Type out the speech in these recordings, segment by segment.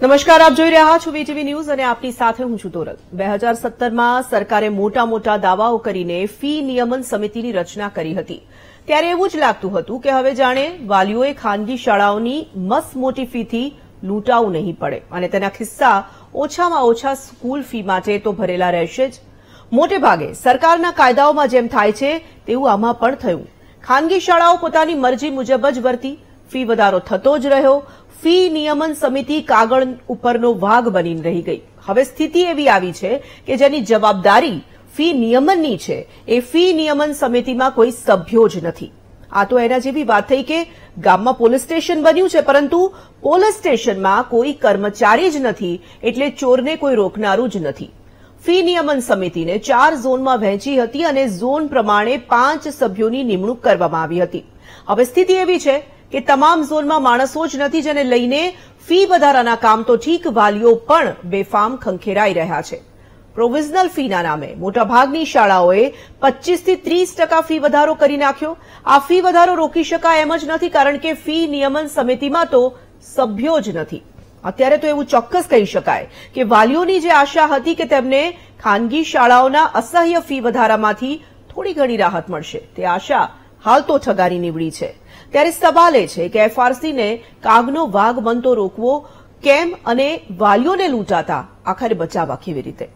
નમસ્કાર આપ જોઈ રહ્યા છો વીટીવી ન્યૂઝ અને આપની સાથે હું છું તોરલ બે હજાર સત્તરમાં સરકારે મોટા મોટા દાવાઓ કરીને ફી નિયમન સમિતિની રચના કરી હતી ત્યારે એવું જ લાગતું હતું કે હવે જાણે વાલીઓએ ખાનગી શાળાઓની મસ ફીથી લૂંટાવું નહીં પડે અને તેના ખિસ્સા ઓછામાં ઓછા સ્કૂલ ફી માટે તો ભરેલા રહેશે જ મોટે ભાગે સરકારના કાયદાઓમાં જેમ થાય છે તેવું આમાં પણ થયું ખાનગી શાળાઓ પોતાની મરજી મુજબ જ વર્તી ફી વધારો થતો જ રહ્યો ફી નિયમન સમિતિ કાગળ ઉપરનો વાઘ બની રહી ગઈ હવે સ્થિતિ એવી આવી છે કે જેની જવાબદારી ફી નિયમનની છે એ ફી નિયમન સમિતિમાં કોઈ સભ્યો જ નથી આ તો એના જેવી વાત થઈ કે ગામમાં પોલીસ સ્ટેશન બન્યું છે પરંતુ પોલીસ સ્ટેશનમાં કોઈ કર્મચારી જ નથી એટલે ચોરને કોઈ રોકનારું જ નથી ફી નિયમન સમિતિને ચાર ઝોનમાં વહેંચી હતી અને ઝોન પ્રમાણે પાંચ સભ્યોની નિમણૂક કરવામાં આવી હતી હવે સ્થિતિ એવી છે કે તમામ ઝોનમાં માણસો જ નથી જેને લઈને ફી વધારાના કામ તો ઠીક વાલીઓ પણ બેફામ ખંખેરાઈ રહ્યા છે પ્રોવિઝનલ ફીના નામે મોટાભાગની શાળાઓએ પચ્ચીસથી ત્રીસ ટકા ફી વધારો કરી નાખ્યો આ ફી વધારો રોકી શકાય એમ જ નથી કારણ કે ફી નિયમન સમિતિમાં તો સભ્યો જ નથી અત્યારે તો એવું ચોક્કસ કહી શકાય કે વાલીઓની જે આશા હતી કે તેમને ખાનગી શાળાઓના અસહ્ય ફી વધારામાંથી થોડી ઘણી રાહત મળશે તે આશા હાલ તો ઠગારી નીવડી છે ત્યારે સવાલ છે કે એફઆરસીને કાગનો વાઘ બનતો રોકવો કેમ અને વાલીઓને લૂંટાતા આખરે બચાવવા કેવી રીતે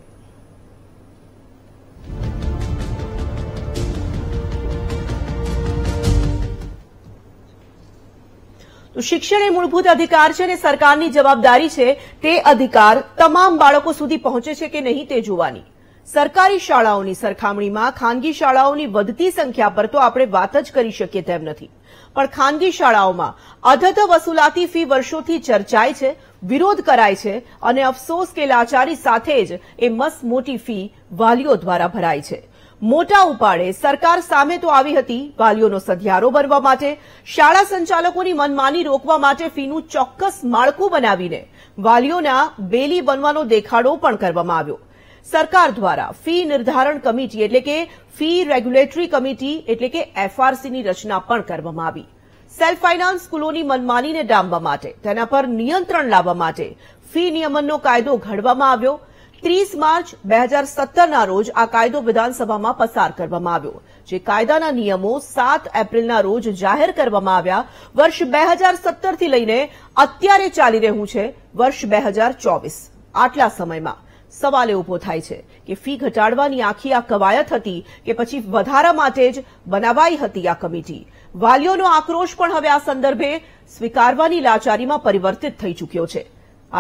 શિક્ષણ એ મૂળભૂત અધિકાર છે અને સરકારની જવાબદારી છે તે અધિકાર તમામ બાળકો સુધી પહોંચે છે કે નહીં તે જોવાની સરકારી શાળાઓની સરખામણીમાં ખાનગી શાળાઓની વધતી સંખ્યા પર તો આપણે વાત જ કરી શકીએ તેમ નથી પણ ખાનગી શાળાઓમાં અધધ વસૂલાતી ફી વર્ષોથી ચર્ચાય છે વિરોધ કરાય છે અને અફસોસ કે લાચારી સાથે જ એ મસ્ત મોટી ફી વાલીઓ દ્વારા ભરાય છે મોટા ઉપાડે સરકાર સામે તો આવી હતી વાલીઓનો સધિયારો ભરવા માટે શાળા સંચાલકોની મનમાની રોકવા માટે ફીનું ચોક્કસ માળખું બનાવીને વાલીઓના બેલી બનવાનો દેખાડો પણ કરવામાં આવ્યો સરકાર દ્વારા ફી નિર્ધારણ કમિટી એટલે કે ફી રેગ્યુલેટરી કમિટી એટલે કે એફઆરસીની રચના પણ કરવામાં આવી સેલ્ફ ફાઇનાન્સ સ્કૂલોની મનમાનીને ડામવા માટે તેના પર નિયંત્રણ લાવવા માટે ફી નિયમનનો કાયદો ઘડવામાં આવ્યો ત્રીસ માર્ચ બે હજાર સત્તરના રોજ આ કાયદો વિધાનસભામાં પસાર કરવામાં આવ્યો જે કાયદાના નિયમો સાત એપ્રિલના રોજ જાહેર કરવામાં આવ્યા વર્ષ બે હજાર સત્તરથી લઈને અત્યારે ચાલી રહ્યું છે વર્ષ બે હજાર ચોવીસ આટલા સમયમાં સવાલ ઉભો થાય છે કે ફી ઘટાડવાની આખી આ કવાયત હતી કે પછી વધારા માટે જ બનાવાઈ હતી આ કમિટી વાલીઓનો આક્રોશ પણ હવે આ સંદર્ભે સ્વીકારવાની લાચારીમાં પરિવર્તિત થઈ ચૂક્યો છે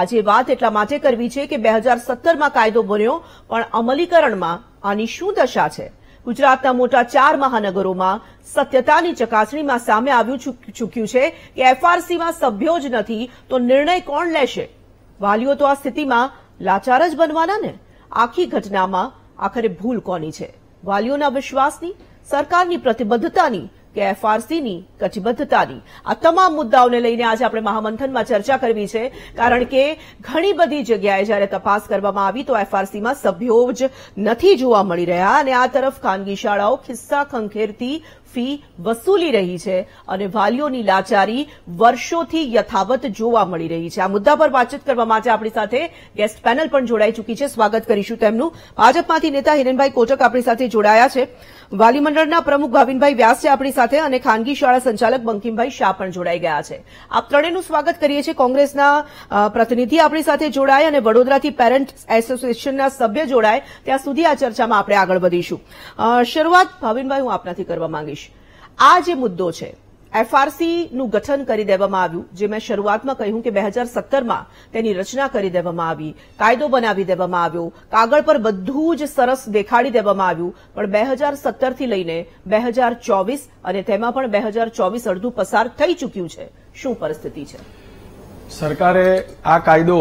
આજે વાત એટલા માટે કરવી છે કે બે હજાર કાયદો બન્યો પણ અમલીકરણમાં આની શું દશા છે ગુજરાતના મોટા ચાર મહાનગરોમાં સત્યતાની ચકાસણીમાં સામે આવ્યું ચૂક્યું છે કે એફઆરસીમાં સભ્યો જ નથી તો નિર્ણય કોણ લેશે વાલીઓ તો આ સ્થિતિમાં લાચાર જ બનવાના ને આખી ઘટનામાં આખરે ભૂલ કોની છે વાલીઓના વિશ્વાસની સરકારની પ્રતિબદ્ધતાની કે એફઆરસીની કટિબદ્ધતાની આ તમામ મુદ્દાઓને લઈને આજે આપણે મહામંથનમાં ચર્ચા કરવી છે કારણ કે ઘણી બધી જગ્યાએ જ્યારે તપાસ કરવામાં આવી તો એફઆરસીમાં સભ્યો જ નથી જોવા મળી રહ્યા અને આ તરફ ખાનગી શાળાઓ ખિસ્સા ખંખેરથી ફી વસૂલી રહી છે અને વાલીઓની લાચારી વર્ષોથી યથાવત જોવા મળી રહી છે આ મુદ્દા પર વાતચીત કરવા માટે આપણી સાથે ગેસ્ટ પેનલ પણ જોડાઈ ચૂકી છે સ્વાગત કરીશું તેમનું ભાજપમાંથી નેતા હિરેનભાઈ કોટક આપણી સાથે જોડાયા છે વાલીમંડળના પ્રમુખ ભાવિનભાઈ વ્યાસ છે આપણી સાથે અને ખાનગી શાળા સંચાલક બંકિમભાઈ શાહ પણ જોડાઈ ગયા છે આપ ત્રણેયનું સ્વાગત કરીએ છીએ કોંગ્રેસના પ્રતિનિધિ આપણી સાથે જોડાય અને વડોદરાથી પેરેન્ટ્સ એસોસિએશનના સભ્ય જોડાય ત્યાં સુધી આ ચર્ચામાં આપણે આગળ વધીશું શરૂઆત ભાવિનભાઈ હું આપનાથી કરવા માંગીશ આ જે મુદ્દો છે એફઆરસીનું ગઠન કરી દેવામાં આવ્યું જે મેં શરૂઆતમાં કહ્યું કે બે હજાર સત્તરમાં તેની રચના કરી દેવામાં આવી કાયદો બનાવી દેવામાં આવ્યો કાગળ પર બધું જ સરસ દેખાડી દેવામાં આવ્યું પણ બે હજાર સત્તરથી લઈને બે હજાર ચોવીસ અને તેમાં પણ બે હજાર ચોવીસ અડધું પસાર થઈ ચૂક્યું છે શું પરિસ્થિતિ છે સરકારે આ કાયદો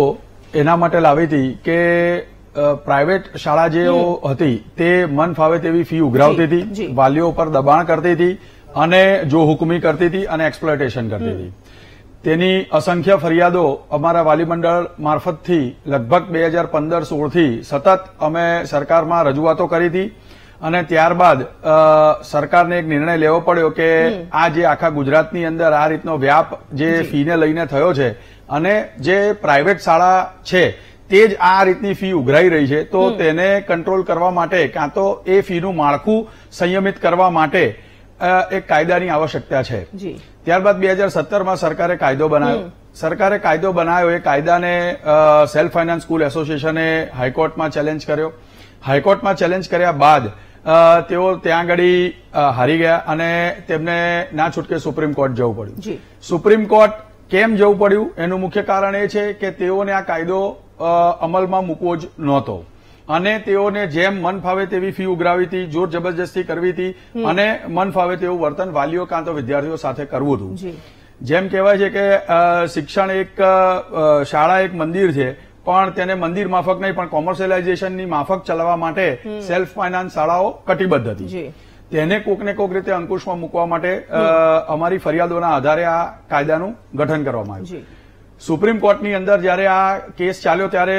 એના માટે લાવી હતી કે પ્રાઇવેટ શાળા જેઓ હતી તે મન ફાવે તેવી ફી ઉઘરાવતી હતી વાલીઓ પર દબાણ કરતી હતી અને જો હુકમી કરતી હતી અને એક્સપ્લોટેશન કરતી હતી તેની અસંખ્ય ફરિયાદો અમારા વાલીમંડળ મારફતથી લગભગ બે હજાર પંદર સોળથી સતત અમે સરકારમાં રજૂઆતો કરી હતી અને ત્યારબાદ સરકારને એક નિર્ણય લેવો પડ્યો કે આ જે આખા ગુજરાતની અંદર આ રીતનો વ્યાપ જે ફીને લઈને થયો છે અને જે પ્રાઇવેટ શાળા છે તે જ આ રીતની ફી ઉઘરાઈ રહી છે તો તેને કંટ્રોલ કરવા માટે કાં તો એ ફીનું માળખું સંયમિત કરવા માટે એક કાયદાની આવશ્યકતા છે ત્યારબાદ બે હજાર સત્તરમાં સરકારે કાયદો બનાવ્યો સરકારે કાયદો બનાવ્યો એ કાયદાને સેલ્ફ ફાઇનાન્સ સ્કૂલ એસોસિએશને હાઈકોર્ટમાં ચેલેન્જ કર્યો હાઈકોર્ટમાં ચેલેન્જ કર્યા બાદ તેઓ ત્યાં આગળ હારી ગયા અને તેમને ના છૂટકે સુપ્રીમ કોર્ટ જવું પડ્યું સુપ્રીમ કોર્ટ કેમ જવું પડ્યું એનું મુખ્ય કારણ એ છે કે તેઓને આ કાયદો અમલમાં મૂકવો જ નહોતો અને તેઓને જેમ મન ફાવે તેવી ફી ઉઘરાવી હતી જોર જબરજસ્તી કરવી હતી અને મન ફાવે તેવું વર્તન વાલીઓ કાં તો વિદ્યાર્થીઓ સાથે કરવું હતું જેમ કહેવાય છે કે શિક્ષણ એક શાળા એક મંદિર છે પણ તેને મંદિર માફક નહીં પણ કોમર્શિયલાઇઝેશનની માફક ચલાવવા માટે સેલ્ફ ફાઇનાન્સ શાળાઓ કટિબદ્ધ હતી તેને કોકને કોક રીતે અંકુશમાં મૂકવા માટે અમારી ફરિયાદોના આધારે આ કાયદાનું ગઠન કરવામાં આવ્યું સુપ્રીમ કોર્ટની અંદર જ્યારે આ કેસ ચાલ્યો ત્યારે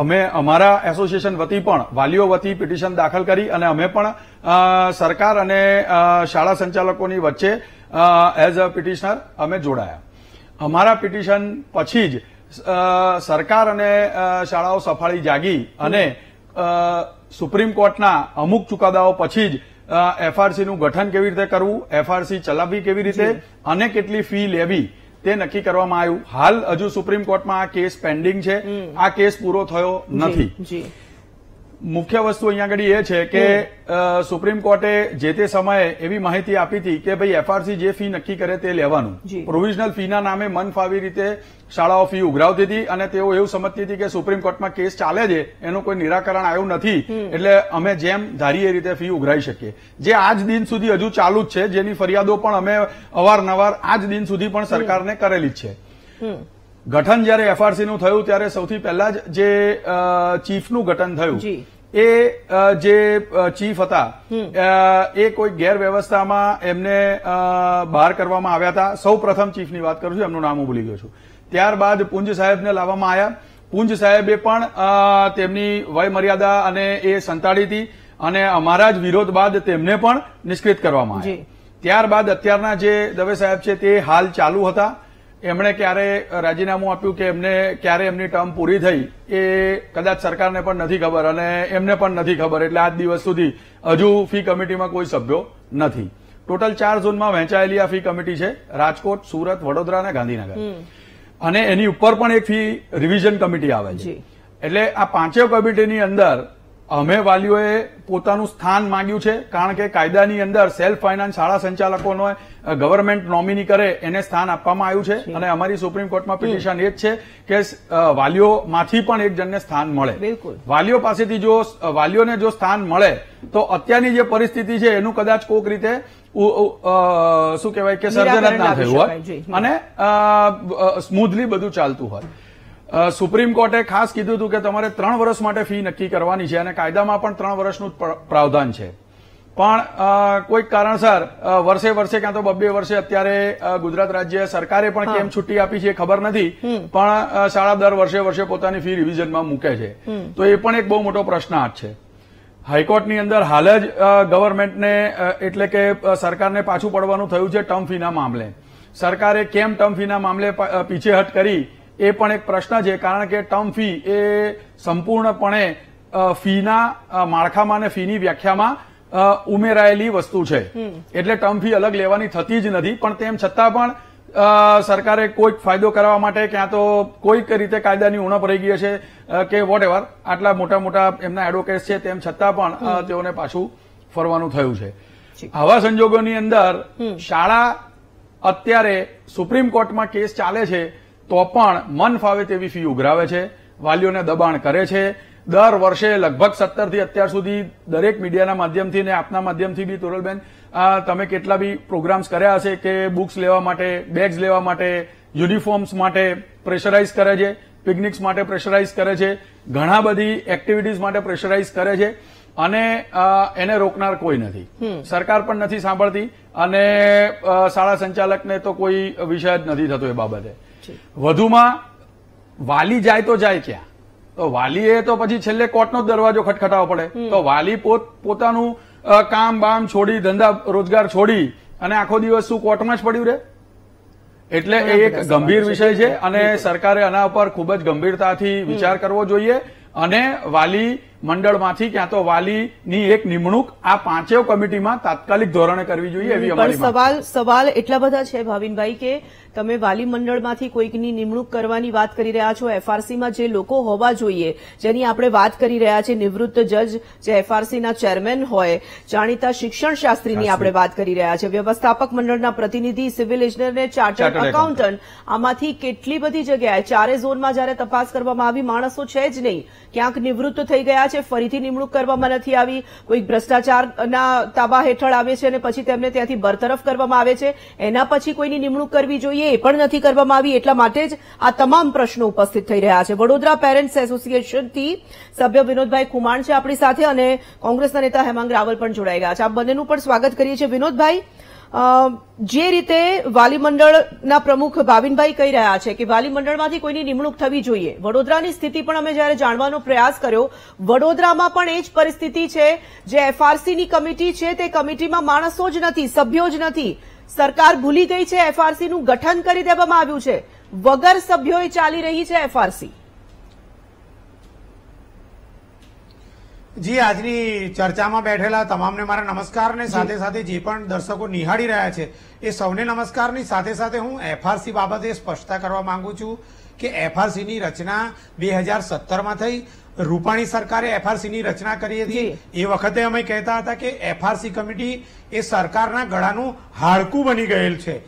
અમે અમારા એસોસિએશન વતી પણ વાલીઓ વતી પિટિશન દાખલ કરી અને અમે પણ સરકાર અને શાળા સંચાલકોની વચ્ચે એઝ અ પિટિશનર અમે જોડાયા અમારા પિટિશન પછી જ સરકાર અને શાળાઓ સફાળી જાગી અને સુપ્રીમ કોર્ટના અમુક ચુકાદાઓ પછી જ એફઆરસીનું ગઠન કેવી રીતે કરવું એફઆરસી ચલાવવી કેવી રીતે અને કેટલી ફી લેવી તે નક્કી કરવામાં આવ્યું હાલ હજુ સુપ્રીમ કોર્ટમાં આ કેસ પેન્ડિંગ છે આ કેસ પૂરો થયો નથી મુખ્ય વસ્તુ અહીંયા આગળ એ છે કે સુપ્રીમ કોર્ટે જે તે સમયે એવી માહિતી આપી હતી કે ભાઈ એફઆરસી જે ફી નક્કી કરે તે લેવાનું પ્રોવિઝનલ ફીના નામે મન ફાવી રીતે શાળાઓ ફી ઉઘરાવતી હતી અને તેઓ એવું સમજતી હતી કે સુપ્રીમ કોર્ટમાં કેસ ચાલે છે એનું કોઈ નિરાકરણ આવ્યું નથી એટલે અમે જેમ ધારીએ એ રીતે ફી ઉઘરાઈ શકીએ જે આજ દિન સુધી હજુ ચાલુ જ છે જેની ફરિયાદો પણ અમે અવારનવાર આજ દિન સુધી પણ સરકારને કરેલી જ છે ગઠન જ્યારે એફઆરસીનું થયું ત્યારે સૌથી પહેલા જ જે ચીફનું ગઠન થયું એ જે ચીફ હતા એ કોઈ ગેરવ્યવસ્થામાં એમને બહાર કરવામાં આવ્યા હતા સૌ પ્રથમ ચીફની વાત કરું છું એમનું નામ હું ભૂલી ગયો છું ત્યારબાદ પુંજ સાહેબને લાવવામાં આવ્યા પુંજ સાહેબે પણ તેમની વયમર્યાદા અને એ સંતાડી હતી અને અમારા જ વિરોધ બાદ તેમને પણ નિષ્કૃત કરવામાં આવ્યા ત્યારબાદ અત્યારના જે દવે સાહેબ છે તે હાલ ચાલુ હતા એમણે ક્યારે રાજીનામું આપ્યું કે એમને ક્યારે એમની ટર્મ પૂરી થઈ એ કદાચ સરકારને પણ નથી ખબર અને એમને પણ નથી ખબર એટલે આજ દિવસ સુધી હજુ ફી કમિટીમાં કોઈ સભ્યો નથી ટોટલ ચાર ઝોનમાં વહેંચાયેલી આ ફી કમિટી છે રાજકોટ સુરત વડોદરા અને ગાંધીનગર અને એની ઉપર પણ એક ફી રિવિઝન કમિટી આવે છે એટલે આ પાંચેય કમિટીની અંદર અમે વાલીઓએ પોતાનું સ્થાન માંગ્યું છે કારણ કે કાયદાની અંદર સેલ્ફ ફાઇનાન્સ શાળા સંચાલકોનો ગવર્મેન્ટ નોમિની કરે એને સ્થાન આપવામાં આવ્યું છે અને અમારી સુપ્રીમ કોર્ટમાં પિટિશન એ જ છે કે વાલીઓમાંથી પણ એક જણને સ્થાન મળે વાલીઓ પાસેથી જો વાલીઓને જો સ્થાન મળે તો અત્યારની જે પરિસ્થિતિ છે એનું કદાચ કોઈક રીતે શું કહેવાય કે સર્જન ના થયું હોય અને સ્મૂધલી બધું ચાલતું હોય સુપ્રીમ કોર્ટે ખાસ કીધું હતું કે તમારે ત્રણ વર્ષ માટે ફી નક્કી કરવાની છે અને કાયદામાં પણ ત્રણ વર્ષનું પ્રાવધાન છે પણ કોઈક કારણસર વર્ષે વર્ષે ક્યાં તો બબ્બે વર્ષે અત્યારે ગુજરાત રાજ્ય સરકારે પણ કેમ છુટ્ટી આપી છે ખબર નથી પણ શાળા દર વર્ષે વર્ષે પોતાની ફી રિવિઝનમાં મૂકે છે તો એ પણ એક બહુ મોટો પ્રશ્ન પ્રશ્નાર્થ છે હાઈકોર્ટની અંદર હાલ જ ગવર્મેન્ટને એટલે કે સરકારને પાછું પડવાનું થયું છે ટર્મ ફીના મામલે સરકારે કેમ ટર્મ ફીના મામલે પીછેહટ કરી એ પણ એક પ્રશ્ન છે કારણ કે ટર્મ ફી એ સંપૂર્ણપણે ફીના માળખામાં અને ફીની વ્યાખ્યામાં ઉમેરાયેલી વસ્તુ છે એટલે ટર્મ ફી અલગ લેવાની થતી જ નથી પણ તેમ છતાં પણ સરકારે કોઈક ફાયદો કરવા માટે ક્યાં તો કોઈક રીતે કાયદાની ઉણપ રહી ગઈ છે કે વોટ એવર આટલા મોટા મોટા એમના એડવોકેટ છે તેમ છતાં પણ તેઓને પાછું ફરવાનું થયું છે આવા સંજોગોની અંદર શાળા અત્યારે સુપ્રીમ કોર્ટમાં કેસ ચાલે છે તો પણ મન ફાવે તેવી ફી ઉઘરાવે છે વાલીઓને દબાણ કરે છે દર વર્ષે લગભગ સત્તરથી અત્યાર સુધી દરેક મીડિયાના માધ્યમથી ને આપના માધ્યમથી બી તોરલબેન તમે કેટલા બી પ્રોગ્રામ્સ કર્યા હશે કે બુક્સ લેવા માટે બેગ્સ લેવા માટે યુનિફોર્મ્સ માટે પ્રેશરાઇઝ કરે છે પિકનિક્સ માટે પ્રેશરાઇઝ કરે છે ઘણા બધી એક્ટિવિટીઝ માટે પ્રેશરાઇઝ કરે છે અને એને રોકનાર કોઈ નથી સરકાર પણ નથી સાંભળતી અને શાળા સંચાલકને તો કોઈ વિષય જ નથી થતો એ બાબતે વધુમાં વાલી જાય તો જાય ક્યાં તો વાલીએ તો પછી છેલ્લે કોર્ટનો જ દરવાજો ખટખટાવો પડે તો વાલી પોત પોતાનું કામ બામ છોડી ધંધા રોજગાર છોડી અને આખો દિવસ શું કોર્ટમાં જ પડ્યું રહે એટલે એ એક ગંભીર વિષય છે અને સરકારે આના ઉપર ખૂબ જ ગંભીરતાથી વિચાર કરવો જોઈએ અને વાલી મંડળમાંથી ક્યાં તો વાલીની એક નિમણૂક આ પાંચેય કમિટીમાં તાત્કાલિક ધોરણે કરવી જોઈએ એવી અમારી સવાલ સવાલ એટલા બધા છે ભાવિનભાઈ કે તમે વાલી મંડળમાંથી કોઈકની નિમણૂક કરવાની વાત કરી રહ્યા છો એફઆરસીમાં જે લોકો હોવા જોઈએ જેની આપણે વાત કરી રહ્યા છે નિવૃત્ત જજ જે એફઆરસીના ચેરમેન હોય જાણીતા શિક્ષણ શાસ્ત્રીની આપણે વાત કરી રહ્યા છે વ્યવસ્થાપક મંડળના પ્રતિનિધિ સિવિલ ને ચાર્ટર્ડ એકાઉન્ટન્ટ આમાંથી કેટલી બધી જગ્યાએ ચારે ઝોનમાં જ્યારે તપાસ કરવામાં આવી માણસો છે જ નહીં ક્યાંક નિવૃત્ત થઈ ગયા છે ફરીથી નિમણૂક કરવામાં નથી આવી કોઈક ભ્રષ્ટાચારના તાબા હેઠળ આવે છે અને પછી તેમને ત્યાંથી બરતરફ કરવામાં આવે છે એના પછી કોઈની નિમણૂક કરવી જોઈએ એ પણ નથી કરવામાં આવી એટલા માટે જ આ તમામ પ્રશ્નો ઉપસ્થિત થઈ રહ્યા છે વડોદરા પેરેન્ટ્સ એસોસિએશનથી સભ્ય વિનોદભાઈ ખુમાણ છે આપણી સાથે અને કોંગ્રેસના નેતા હેમાંગ રાવલ પણ જોડાઈ ગયા છે આ બંનેનું પણ સ્વાગત કરીએ છીએ વિનોદભાઈ જે રીતે વાલીમંડળના પ્રમુખ ભાવિનભાઈ કહી રહ્યા છે કે વાલીમંડળમાંથી કોઈની નિમણૂક થવી જોઈએ વડોદરાની સ્થિતિ પણ અમે જ્યારે જાણવાનો પ્રયાસ કર્યો વડોદરામાં પણ એ જ પરિસ્થિતિ છે જે એફઆરસીની કમિટી છે તે કમિટીમાં માણસો જ નથી સભ્યો જ નથી સરકાર ભૂલી ગઈ છે એફઆરસીનું ગઠન કરી દેવામાં આવ્યું છે વગર સભ્યોએ ચાલી રહી છે એફઆરસી જી આજની ચર્ચામાં બેઠેલા તમામને મારા નમસ્કાર ને સાથે સાથે જે પણ દર્શકો નિહાળી રહ્યા છે એ સૌને નમસ્કારની સાથે સાથે હું એફઆરસી બાબતે સ્પષ્ટતા કરવા માંગુ છું કે એફઆરસીની રચના બે હજાર સત્તરમાં થઈ રૂપાણી સરકારે એફઆરસીની રચના કરી હતી એ વખતે અમે કહેતા હતા કે એફઆરસી કમિટી એ સરકારના ગળાનું હાડકું બની ગયેલ છે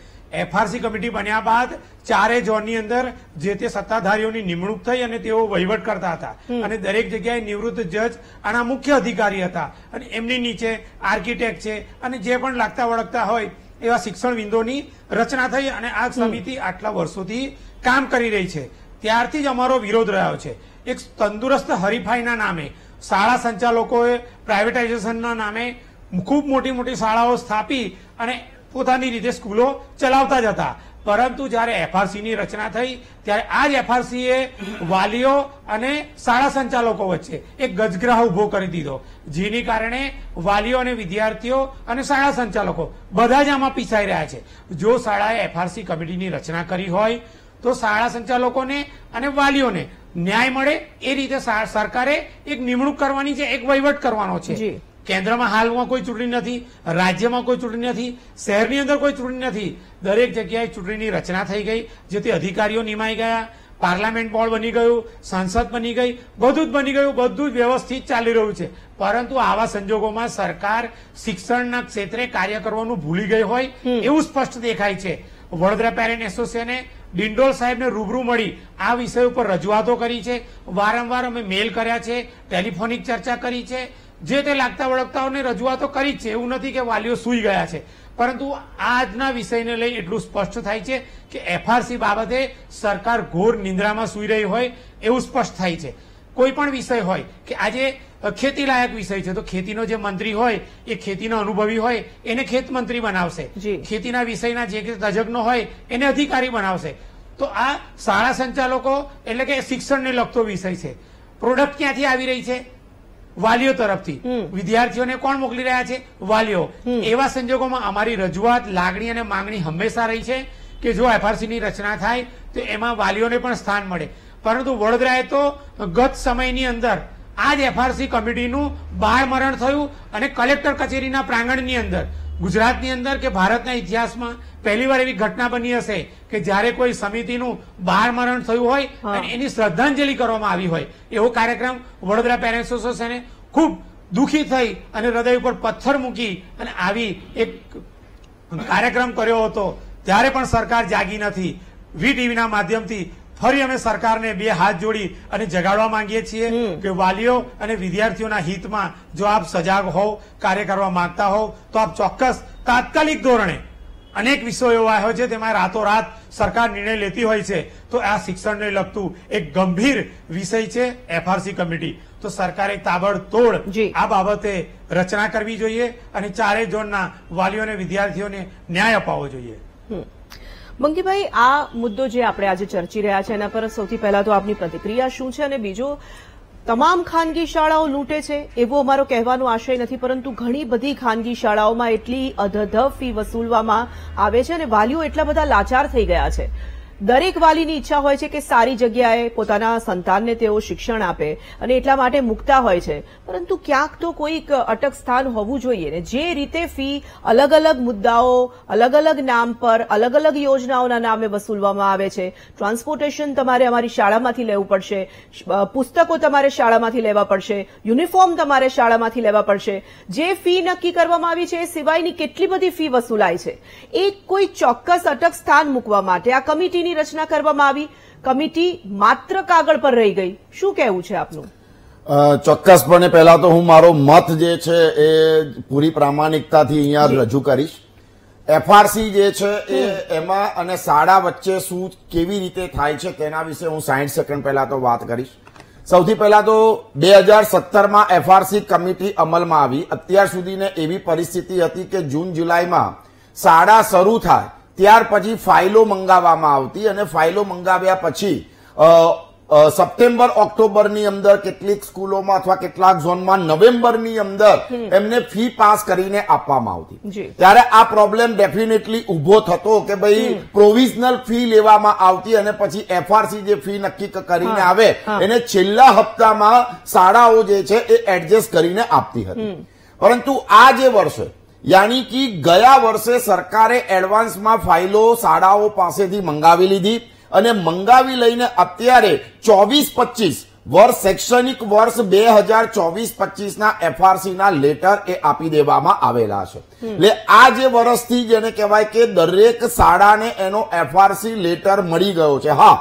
એફઆરસી કમિટી બન્યા બાદ ચારે ઝોનની અંદર જે તે સત્તાધારીઓની નિમણૂક થઈ અને તેઓ વહીવટ કરતા હતા અને દરેક જગ્યાએ નિવૃત્ત જજ આના મુખ્ય અધિકારી હતા અને એમની નીચે આર્કિટેક્ટ છે અને જે પણ લાગતા વળગતા હોય એવા શિક્ષણવિંદોની રચના થઈ અને આ સમિતિ આટલા વર્ષોથી કામ કરી રહી છે ત્યારથી જ અમારો વિરોધ રહ્યો છે એક તંદુરસ્ત હરીફાઈના નામે શાળા સંચાલકોએ પ્રાઇવેટાઇઝેશનના નામે ખૂબ મોટી મોટી શાળાઓ સ્થાપી અને પોતાની રીતે સ્કૂલો ચલાવતા જ હતા પરંતુ જ્યારે એફઆરસીની રચના થઈ ત્યારે આ જ એફઆરસીએ વાલીઓ અને શાળા સંચાલકો વચ્ચે એક ગજગ્રાહ ઉભો કરી દીધો જેની કારણે વાલીઓ અને વિદ્યાર્થીઓ અને શાળા સંચાલકો બધા જ આમાં પીસાઈ રહ્યા છે જો શાળાએ એફઆરસી કમિટીની રચના કરી હોય તો શાળા સંચાલકોને અને વાલીઓને ન્યાય મળે એ રીતે સરકારે એક નિમણૂક કરવાની છે એક વહીવટ કરવાનો છે કેન્દ્રમાં હાલમાં કોઈ ચૂંટણી નથી રાજ્યમાં કોઈ ચૂંટણી નથી શહેરની અંદર કોઈ ચૂંટણી નથી દરેક જગ્યાએ ચૂંટણીની રચના થઈ ગઈ જેથી અધિકારીઓ નિમાઈ ગયા પાર્લામેન્ટ બોર્ડ બની ગયું સંસદ બની ગઈ બધું જ બની ગયું બધું જ વ્યવસ્થિત ચાલી રહ્યું છે પરંતુ આવા સંજોગોમાં સરકાર શિક્ષણના ક્ષેત્રે કાર્ય કરવાનું ભૂલી ગઈ હોય એવું સ્પષ્ટ દેખાય છે વડોદરા પેરેન્ટ એસોસિએશને ડિંડોલ સાહેબને રૂબરૂ મળી આ વિષય ઉપર રજૂઆતો કરી છે વારંવાર અમે મેલ કર્યા છે ટેલિફોનિક ચર્ચા કરી છે જે તે લાગતા વળગતાઓને રજૂઆતો કરી છે એવું નથી કે વાલીઓ સૂઈ ગયા છે પરંતુ આજના વિષયને લઈ એટલું સ્પષ્ટ થાય છે કે એફઆરસી બાબતે સરકાર ઘોર નિંદ્રામાં સૂઈ રહી હોય એવું સ્પષ્ટ થાય છે કોઈ પણ વિષય હોય કે આજે ખેતી લાયક વિષય છે તો ખેતીનો જે મંત્રી હોય એ ખેતીનો અનુભવી હોય એને ખેત મંત્રી બનાવશે ખેતીના વિષયના જે તજજ્ઞ હોય એને અધિકારી બનાવશે તો આ શાળા સંચાલકો એટલે કે શિક્ષણને લગતો વિષય છે પ્રોડક્ટ ક્યાંથી આવી રહી છે વાલીઓ તરફથી વિદ્યાર્થીઓને કોણ મોકલી રહ્યા છે વાલીઓ એવા સંજોગોમાં અમારી રજૂઆત લાગણી અને માંગણી હંમેશા રહી છે કે જો એફઆરસીની રચના થાય તો એમાં વાલીઓને પણ સ્થાન મળે પરંતુ વડોદરાએ તો ગત સમયની અંદર આ જ એફઆરસી કમિટીનું બાળમરણ થયું અને કલેક્ટર કચેરીના પ્રાંગણની અંદર ગુજરાતની અંદર કે ભારતના ઇતિહાસમાં પહેલીવાર એવી ઘટના બની હશે કે જ્યારે કોઈ સમિતિનું બહાર મરણ થયું હોય અને એની શ્રદ્ધાંજલિ કરવામાં આવી હોય એવો કાર્યક્રમ વડોદરા પેરેન્ટ્સ એસોસિએશને ખૂબ દુઃખી થઈ અને હૃદય ઉપર પથ્થર મૂકી અને આવી એક કાર્યક્રમ કર્યો હતો ત્યારે પણ સરકાર જાગી નથી વી ટીવીના માધ્યમથી ફરી અમે સરકારને બે હાથ જોડી અને જગાડવા માંગીએ છીએ કે વાલીઓ અને વિદ્યાર્થીઓના હિતમાં જો આપ સજાગ હોવ કાર્ય કરવા માંગતા હોવ તો આપ ચોક્કસ તાત્કાલિક ધોરણે અનેક વિષયો એવા હોય છે તેમાં રાતોરાત સરકાર નિર્ણય લેતી હોય છે તો આ શિક્ષણને લગતું એક ગંભીર વિષય છે એફઆરસી કમિટી તો સરકારે તાબડતોડ આ બાબતે રચના કરવી જોઈએ અને ચારેય ઝોનના વાલીઓને વિદ્યાર્થીઓને ન્યાય અપાવવો જોઈએ મંગીભાઈ આ મુદ્દો જે આપણે આજે ચર્ચી રહ્યા છે એના પર સૌથી પહેલા તો આપની પ્રતિક્રિયા શું છે અને બીજો તમામ ખાનગી શાળાઓ લૂંટે છે એવો અમારો કહેવાનો આશય નથી પરંતુ ઘણી બધી ખાનગી શાળાઓમાં એટલી અધધ ફી વસૂલવામાં આવે છે અને વાલીઓ એટલા બધા લાચાર થઈ ગયા છે દરેક વાલીની ઈચ્છા હોય છે કે સારી જગ્યાએ પોતાના સંતાનને તેઓ શિક્ષણ આપે અને એટલા માટે મૂકતા હોય છે પરંતુ ક્યાંક તો કોઈક અટક સ્થાન હોવું જોઈએ ને જે રીતે ફી અલગ અલગ મુદ્દાઓ અલગ અલગ નામ પર અલગ અલગ યોજનાઓના નામે વસૂલવામાં આવે છે ટ્રાન્સપોર્ટેશન તમારે અમારી શાળામાંથી લેવું પડશે પુસ્તકો તમારે શાળામાંથી લેવા પડશે યુનિફોર્મ તમારે શાળામાંથી લેવા પડશે જે ફી નક્કી કરવામાં આવી છે એ સિવાયની કેટલી બધી ફી વસૂલાય છે એ કોઈ ચોક્કસ અટક સ્થાન મૂકવા માટે આ કમિટીની કમિટીની રચના કરવામાં આવી કમિટી માત્ર કાગળ પર રહી ગઈ શું કહેવું છે આપનું ચોક્કસપણે પહેલા તો હું મારો મત જે છે એ પૂરી પ્રામાણિકતાથી અહીંયા રજૂ કરીશ એફઆરસી જે છે એ એમાં અને શાળા વચ્ચે શું કેવી રીતે થાય છે તેના વિશે હું સાહીઠ સેકન્ડ પહેલા તો વાત કરીશ સૌથી પહેલા તો બે હજાર સત્તરમાં એફઆરસી કમિટી અમલમાં આવી અત્યાર સુધીને એવી પરિસ્થિતિ હતી કે જૂન જુલાઈમાં શાળા શરૂ થાય ત્યાર પછી ફાઇલો મંગાવવામાં આવતી અને ફાઇલો મંગાવ્યા પછી સપ્ટેમ્બર ઓક્ટોબરની અંદર કેટલીક સ્કૂલોમાં અથવા કેટલાક ઝોનમાં નવેમ્બરની અંદર એમને ફી પાસ કરીને આપવામાં આવતી ત્યારે આ પ્રોબ્લેમ ડેફિનેટલી ઉભો થતો કે ભાઈ પ્રોવિઝનલ ફી લેવામાં આવતી અને પછી એફઆરસી જે ફી નક્કી કરીને આવે એને છેલ્લા હપ્તામાં શાળાઓ જે છે એ એડજસ્ટ કરીને આપતી હતી પરંતુ આ જે વર્ષે યાની કી ગયા વર્ષે સરકારે એડવાન્સમાં ફાઇલો શાળાઓ પાસેથી મંગાવી લીધી અને મંગાવી લઈને અત્યારે ચોવીસ પચીસ વર્ષ શૈક્ષણિક વર્ષ બે હજાર ચોવીસ પચીસના એફઆરસીના લેટર એ આપી દેવામાં આવેલા છે એટલે આ જે વર્ષથી જેને કહેવાય કે દરેક શાળાને એનો એફઆરસી લેટર મળી ગયો છે હા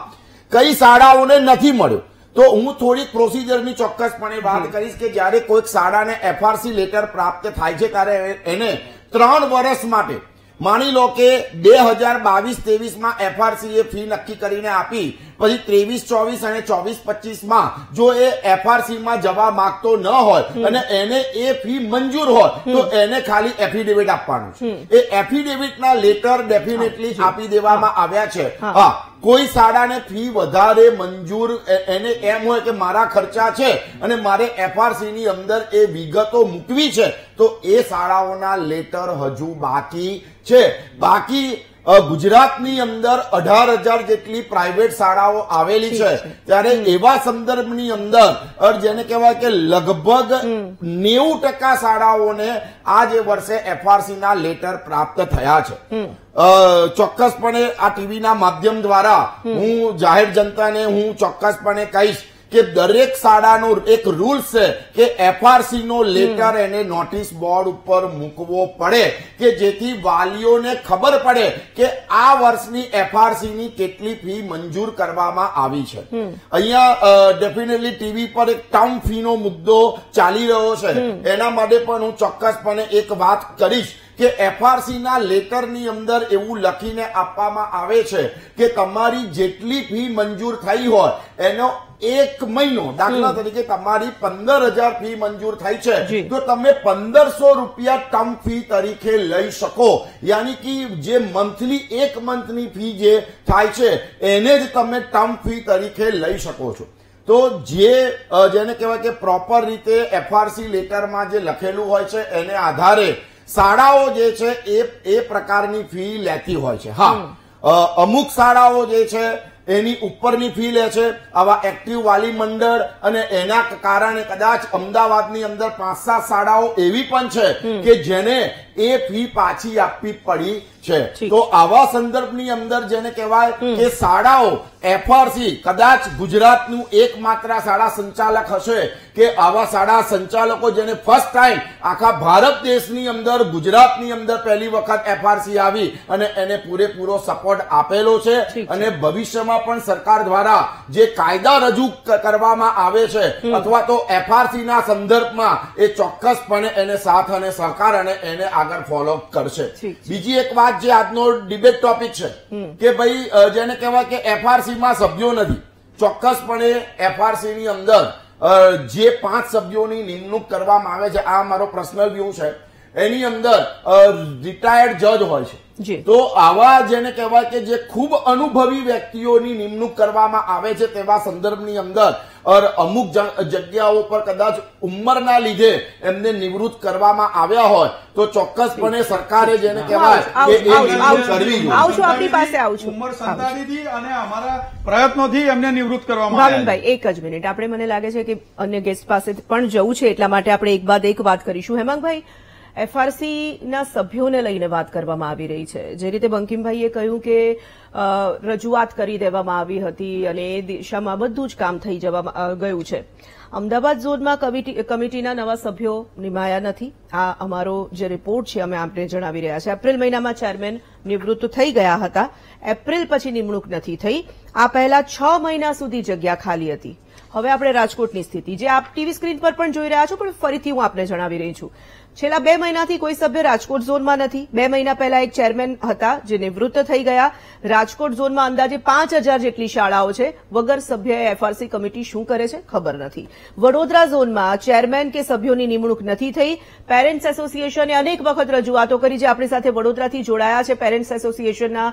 કઈ શાળાઓને નથી મળ્યો તો હું થોડીક પ્રોસિજરની ચોક્કસપણે વાત કરીશ કે જ્યારે કોઈક શાળાને એફઆરસી લેટર પ્રાપ્ત થાય છે ત્યારે એને ત્રણ વર્ષ માટે માની લો કે બે હજાર બાવીસ ત્રેવીસમાં એફઆરસીએ ફી નક્કી કરીને આપી પછી ત્રેવીસ ચોવીસ અને ચોવીસ પચીસ માં જો એ એફઆરસી માં જવા માંગતો ન હોય અને એને એ ફી મંજૂર હોય તો એને ખાલી એફિડેવિટ આપવાનું એ એફિડેવિટ ના લેટર ડેફિનેટલી આપી દેવામાં આવ્યા છે હા કોઈ શાળાને ફી વધારે મંજૂર એને એમ હોય કે મારા ખર્ચા છે અને મારે એફઆરસી ની અંદર એ વિગતો મૂકવી છે તો એ શાળાઓના લેટર હજુ બાકી છે બાકી ગુજરાતની અંદર અઢાર હજાર જેટલી પ્રાઇવેટ શાળાઓ આવેલી છે ત્યારે એવા સંદર્ભની અંદર જેને કહેવાય કે લગભગ નેવું ટકા શાળાઓને આ જે વર્ષે એફઆરસીના લેટર પ્રાપ્ત થયા છે ચોક્કસપણે આ ટીવીના માધ્યમ દ્વારા હું જાહેર જનતાને હું ચોક્કસપણે કહીશ કે દરેક શાળાનો એક રૂલ છે કે એફઆરસી નો લેટર એને નોટિસ બોર્ડ ઉપર મૂકવો પડે કે જેથી વાલીઓને ખબર પડે કે આ વર્ષની એફઆરસી ની કેટલી ફી મંજૂર કરવામાં આવી છે અહીંયા ડેફિનેટલી ટીવી પર એક ફી નો મુદ્દો ચાલી રહ્યો છે એના માટે પણ હું ચોક્કસપણે એક વાત કરીશ કે એફઆરસીના લેટરની અંદર એવું લખીને આપવામાં આવે છે કે તમારી જેટલી ફી મંજૂર થઈ હોય એનો એક મહિનો દાખલા તરીકે તમારી પંદર હજાર ફી મંજૂર થઈ છે તો તમે પંદરસો રૂપિયા ટર્મ ફી તરીકે લઈ શકો યાની કે જે મંથલી એક મંથની ફી જે થાય છે એને જ તમે ટર્મ ફી તરીકે લઈ શકો છો તો જે જેને કહેવાય કે પ્રોપર રીતે એફઆરસી લેટરમાં જે લખેલું હોય છે એને આધારે શાળાઓ જે છે એ એ પ્રકારની ફી લેતી હોય છે હા અમુક શાળાઓ જે છે એની ઉપરની ફી લે છે આવા એક્ટિવ વાલી મંડળ અને એના કારણે કદાચ અમદાવાદની અંદર પાંચ સાત શાળાઓ એવી પણ છે કે જેને એ ફી પાછી આપવી પડી છે તો આવા સંદર્ભની અંદર જેને કહેવાય કે શાળાઓ એફઆરસી કદાચ ગુજરાતનું એકમાત્ર શાળા સંચાલક હશે કે આવા શાળા સંચાલકો જેને ફર્સ્ટ ટાઈમ આખા ભારત દેશની અંદર ગુજરાતની અંદર પહેલી વખત એફઆરસી આવી અને એને પૂરેપૂરો સપોર્ટ આપેલો છે અને ભવિષ્યમાં પણ સરકાર દ્વારા જે કાયદા રજૂ કરવામાં આવે છે અથવા તો એફઆરસી ના સંદર્ભમાં એ ચોક્કસપણે એને સાથ અને સહકાર અને એને આગળ ફોલો કરશે બીજી એક વાત જે આજનો ડિબેટ ટોપિક છે કે ભાઈ જેને કહેવાય કે એફઆરસીમાં સભ્યો નથી ચોક્કસપણે એફઆરસીની અંદર જે પાંચ સભ્યોની નિમણૂક કરવામાં આવે છે આ મારો પર્સનલ વ્યૂ છે એની અંદર રિટાયર્ડ જજ હોય છે તો આવા જેને કહેવાય કે જે ખૂબ અનુભવી વ્યક્તિઓની નિમણૂક કરવામાં આવે છે તેવા સંદર્ભની અંદર અમુક જગ્યાઓ પર કદાચ ઉંમરના લીધે એમને નિવૃત્ત કરવામાં આવ્યા હોય તો ચોક્કસપણે સરકારે જેને કહેવાય આપણી પાસે આવું ઉંમર અને અમારા પ્રયત્નોથી એમને નિવૃત્ત કરવામાં ભાવિનભાઈ એક જ મિનિટ આપણે મને લાગે છે કે અન્ય ગેસ્ટ પાસે પણ જવું છે એટલા માટે આપણે એક બાદ એક વાત કરીશું હેમાંગભાઈ એફઆરસીના સભ્યોને લઈને વાત કરવામાં આવી રહી છે જે રીતે બંકિમભાઈએ કહ્યું કે રજૂઆત કરી દેવામાં આવી હતી અને એ દિશામાં બધું જ કામ થઈ જવા ગયું છે અમદાવાદ ઝોનમાં કમિટીના નવા સભ્યો નિમાયા નથી આ અમારો જે રિપોર્ટ છે અમે આપને જણાવી રહ્યા છે એપ્રિલ મહિનામાં ચેરમેન નિવૃત્ત થઈ ગયા હતા એપ્રિલ પછી નિમણૂક નથી થઈ આ પહેલા છ મહિના સુધી જગ્યા ખાલી હતી હવે આપણે રાજકોટની સ્થિતિ જે આપ ટીવી સ્ક્રીન પર પણ જોઈ રહ્યા છો પણ ફરીથી હું આપને જણાવી રહી છું છેલ્લા બે મહિનાથી કોઈ સભ્ય રાજકોટ ઝોનમાં નથી બે મહિના પહેલા એક ચેરમેન હતા જે નિવૃત્ત થઈ ગયા રાજકોટ ઝોનમાં અંદાજે પાંચ જેટલી શાળાઓ છે વગર સભ્યએ એફઆરસી કમિટી શું કરે છે ખબર નથી વડોદરા ઝોનમાં ચેરમેન કે સભ્યોની નિમણૂંક નથી થઈ પેરેન્ટ્સ એસોસિએશને અનેક વખત રજૂઆતો કરી જે આપણી સાથે વડોદરાથી જોડાયા છે પેરેન્ટ્સ એસોસિએશનના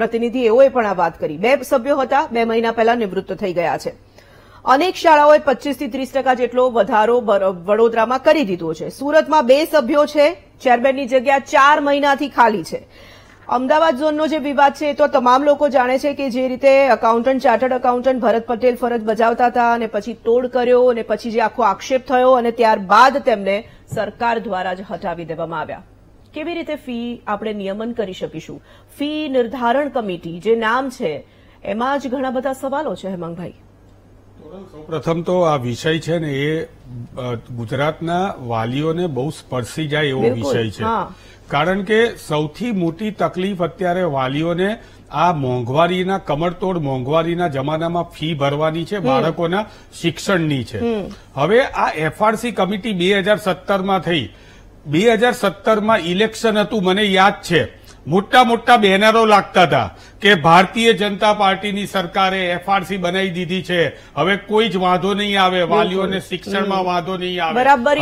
પ્રતિનિધિ એઓએ પણ આ વાત કરી બે સભ્યો હતા બે મહિના પહેલા નિવૃત્ત થઈ ગયા છે અનેક શાળાઓએ પચીસથી ત્રીસ ટકા જેટલો વધારો વડોદરામાં કરી દીધો છે સુરતમાં બે સભ્યો છે ચેરમેનની જગ્યા ચાર મહિનાથી ખાલી છે અમદાવાદ ઝોનનો જે વિવાદ છે એ તો તમામ લોકો જાણે છે કે જે રીતે accountant chartered accountant Bharat Patel ફરજ બજાવતા હતા અને પછી તોડ કર્યો અને પછી જે આખો આક્ષેપ થયો અને ત્યારબાદ તેમને સરકાર દ્વારા જ હટાવી દેવામાં આવ્યા કેવી રીતે ફી આપણે નિયમન કરી શકીશું ફી નિર્ધારણ કમિટી જે નામ છે એમાં જ ઘણા બધા સવાલો છે હેમંગભાઈ પ્રથમ તો આ વિષય છે ને એ ગુજરાતના વાલીઓને બહુ સ્પર્શી જાય એવો વિષય છે કારણ કે સૌથી મોટી તકલીફ અત્યારે વાલીઓને આ મોંઘવારીના કમરતોડ મોંઘવારીના જમાનામાં ફી ભરવાની છે બાળકોના શિક્ષણની છે હવે આ એફઆરસી કમિટી બે હજાર સત્તરમાં થઈ બે હજાર સત્તરમાં ઇલેક્શન હતું મને યાદ છે મોટા મોટા બેનરો લાગતા હતા કે ભારતીય જનતા પાર્ટીની સરકારે એફઆરસી બનાવી દીધી છે હવે કોઈ જ વાંધો નહીં આવે વાલીઓને શિક્ષણમાં વાંધો નહીં આવે બરાબર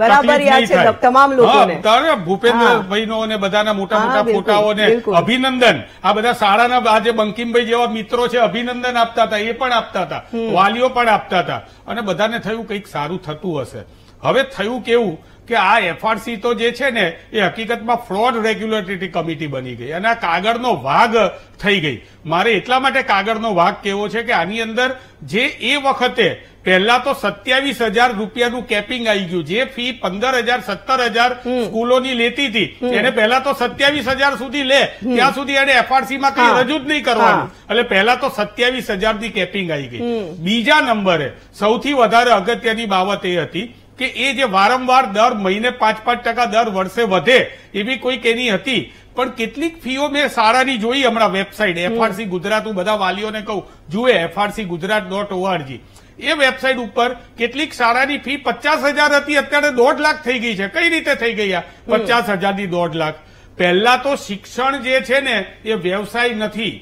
બરાબર તમામ લોકોને ભૂપેન્દ્રભાઈનો અને બધાના મોટા મોટા ફોટાઓને અભિનંદન આ બધા શાળાના આજે બંકિમભાઈ જેવા મિત્રો છે અભિનંદન આપતા હતા એ પણ આપતા હતા વાલીઓ પણ આપતા હતા અને બધાને થયું કંઈક સારું થતું હશે હવે થયું કેવું કે આ એફઆરસી તો જે છે ને એ હકીકતમાં ફ્રોડ રેગ્યુલેટરી કમિટી બની ગઈ અને આ કાગળનો વાઘ થઈ ગઈ મારે એટલા માટે કાગળનો વાઘ કેવો છે કે આની અંદર જે એ વખતે પહેલા તો સત્યાવીસ હજાર રૂપિયાનું કેપિંગ આવી ગયું જે ફી પંદર હજાર સત્તર હજાર સ્કૂલોની લેતી હતી એને પહેલા તો સત્યાવીસ હજાર સુધી લે ત્યાં સુધી એને એફઆરસીમાં માં કઈ રજૂ જ નહીં કરવાનું એટલે પહેલા તો સત્યાવીસ હજારની કેપિંગ આવી ગઈ બીજા નંબરે સૌથી વધારે અગત્યની બાબત એ હતી કે એ જે વારંવાર દર મહિને પાંચ પાંચ ટકા દર વર્ષે વધે એવી કોઈક એની હતી પણ કેટલીક ફીઓ મેં સારાની જોઈ હમણાં વેબસાઇટ એફઆરસી ગુજરાત હું બધા વાલીઓને કહું જુએ એફઆરસી ગુજરાત ડોટ ઓઆરજી એ વેબસાઇટ ઉપર કેટલીક શાળાની ફી પચાસ હજાર હતી અત્યારે દોઢ લાખ થઈ ગઈ છે કઈ રીતે થઈ ગઈ આ પચાસ હજારથી દોઢ લાખ પહેલા તો શિક્ષણ જે છે ને એ વ્યવસાય નથી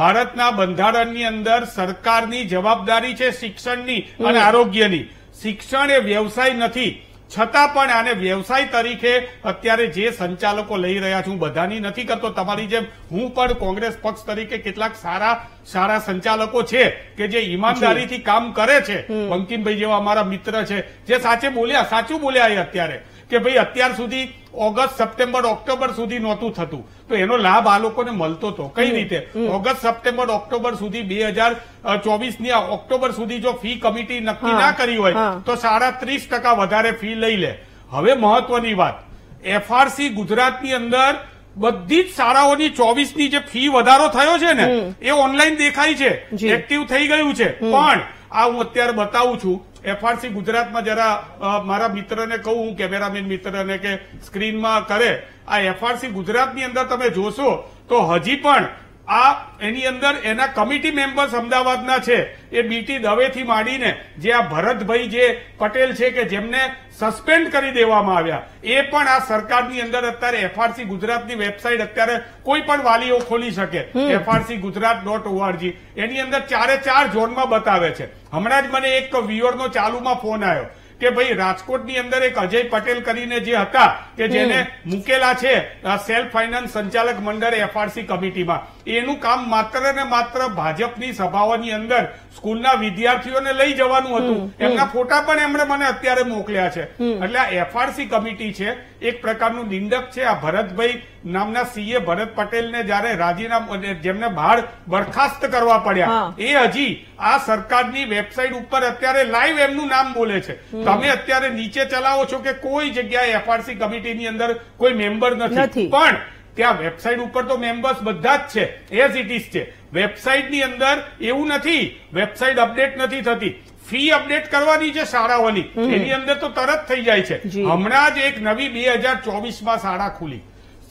ભારતના બંધારણની અંદર સરકારની જવાબદારી છે શિક્ષણની અને આરોગ્યની શિક્ષણ એ વ્યવસાય નથી છતાં પણ આને વ્યવસાય તરીકે અત્યારે જે સંચાલકો લઈ રહ્યા છે હું બધાની નથી કરતો તમારી જેમ હું પણ કોંગ્રેસ પક્ષ તરીકે કેટલાક સારા સારા સંચાલકો છે કે જે ઈમાનદારીથી કામ કરે છે બંકિમભાઈ જેવા અમારા મિત્ર છે જે સાચે બોલ્યા સાચું બોલ્યા એ અત્યારે કે ભાઈ અત્યાર સુધી ઓગસ્ટ સપ્ટેમ્બર ઓક્ટોબર સુધી નહોતું થતું તો એનો લાભ આ લોકોને મળતો હતો કઈ રીતે ઓગસ્ટ સપ્ટેમ્બર ઓક્ટોબર સુધી બે હજાર ચોવીસની ઓક્ટોબર સુધી જો ફી કમિટી નક્કી ના કરી હોય તો સાડા ત્રીસ ટકા વધારે ફી લઈ લે હવે મહત્વની વાત એફઆરસી ગુજરાતની અંદર બધી જ શાળાઓની ચોવીસની જે ફી વધારો થયો છે ને એ ઓનલાઈન દેખાય છે એક્ટિવ થઈ ગયું છે પણ આ હું અત્યારે બતાવું છું એફઆરસી ગુજરાતમાં જરા મારા મિત્રને કહું હું કેમેરામેન મિત્રને કે સ્ક્રીનમાં કરે આ એફઆરસી ગુજરાતની અંદર તમે જોશો તો હજી પણ આ એની અંદર એના કમિટી મેમ્બર્સ અમદાવાદના છે એ બીટી દવેથી માંડીને જે આ ભરતભાઈ જે પટેલ છે કે જેમને સસ્પેન્ડ કરી દેવામાં આવ્યા એ પણ આ સરકારની અંદર અત્યારે એફઆરસી ગુજરાતની વેબસાઇટ અત્યારે કોઈ પણ વાલીઓ ખોલી શકે એફઆરસી ગુજરાત ડોટ ઓઆરજી એની અંદર ચારે ચાર ઝોનમાં બતાવે છે હમણાં જ મને એક વ્યુઅરનો ચાલુમાં ફોન આવ્યો કે ભાઈ રાજકોટની અંદર એક અજય પટેલ કરીને જે હતા કે જેને મૂકેલા છે સેલ્ફ ફાઇનાન્સ સંચાલક મંડળ એફઆરસી કમિટીમાં એનું કામ માત્ર ને માત્ર ભાજપની સભાઓની અંદર સ્કૂલના વિદ્યાર્થીઓને લઈ જવાનું હતું એમના ફોટા પણ એમણે મને અત્યારે મોકલ્યા છે એટલે આ એફઆરસી કમિટી છે એક પ્રકારનું નિંદક છે આ ભરતભાઈ નામના સીએ ભરત પટેલને જ્યારે રાજીનામું જેમને બહાર બરખાસ્ત કરવા પડ્યા એ હજી આ સરકારની વેબસાઇટ ઉપર અત્યારે લાઈવ એમનું નામ બોલે છે તમે અત્યારે નીચે ચલાવો છો કે કોઈ જગ્યાએ એફઆરસી કમિટીની અંદર કોઈ મેમ્બર નથી પણ ત્યાં વેબસાઇટ ઉપર તો મેમ્બર્સ બધા જ છે એઝ ઇટ ઇઝ છે વેબસાઇટની અંદર એવું નથી વેબસાઇટ અપડેટ નથી થતી ફી અપડેટ કરવાની છે શાળાઓની એની અંદર તો તરત થઈ જાય છે હમણાં જ એક નવી બે હજાર ચોવીસમાં શાળા ખુલી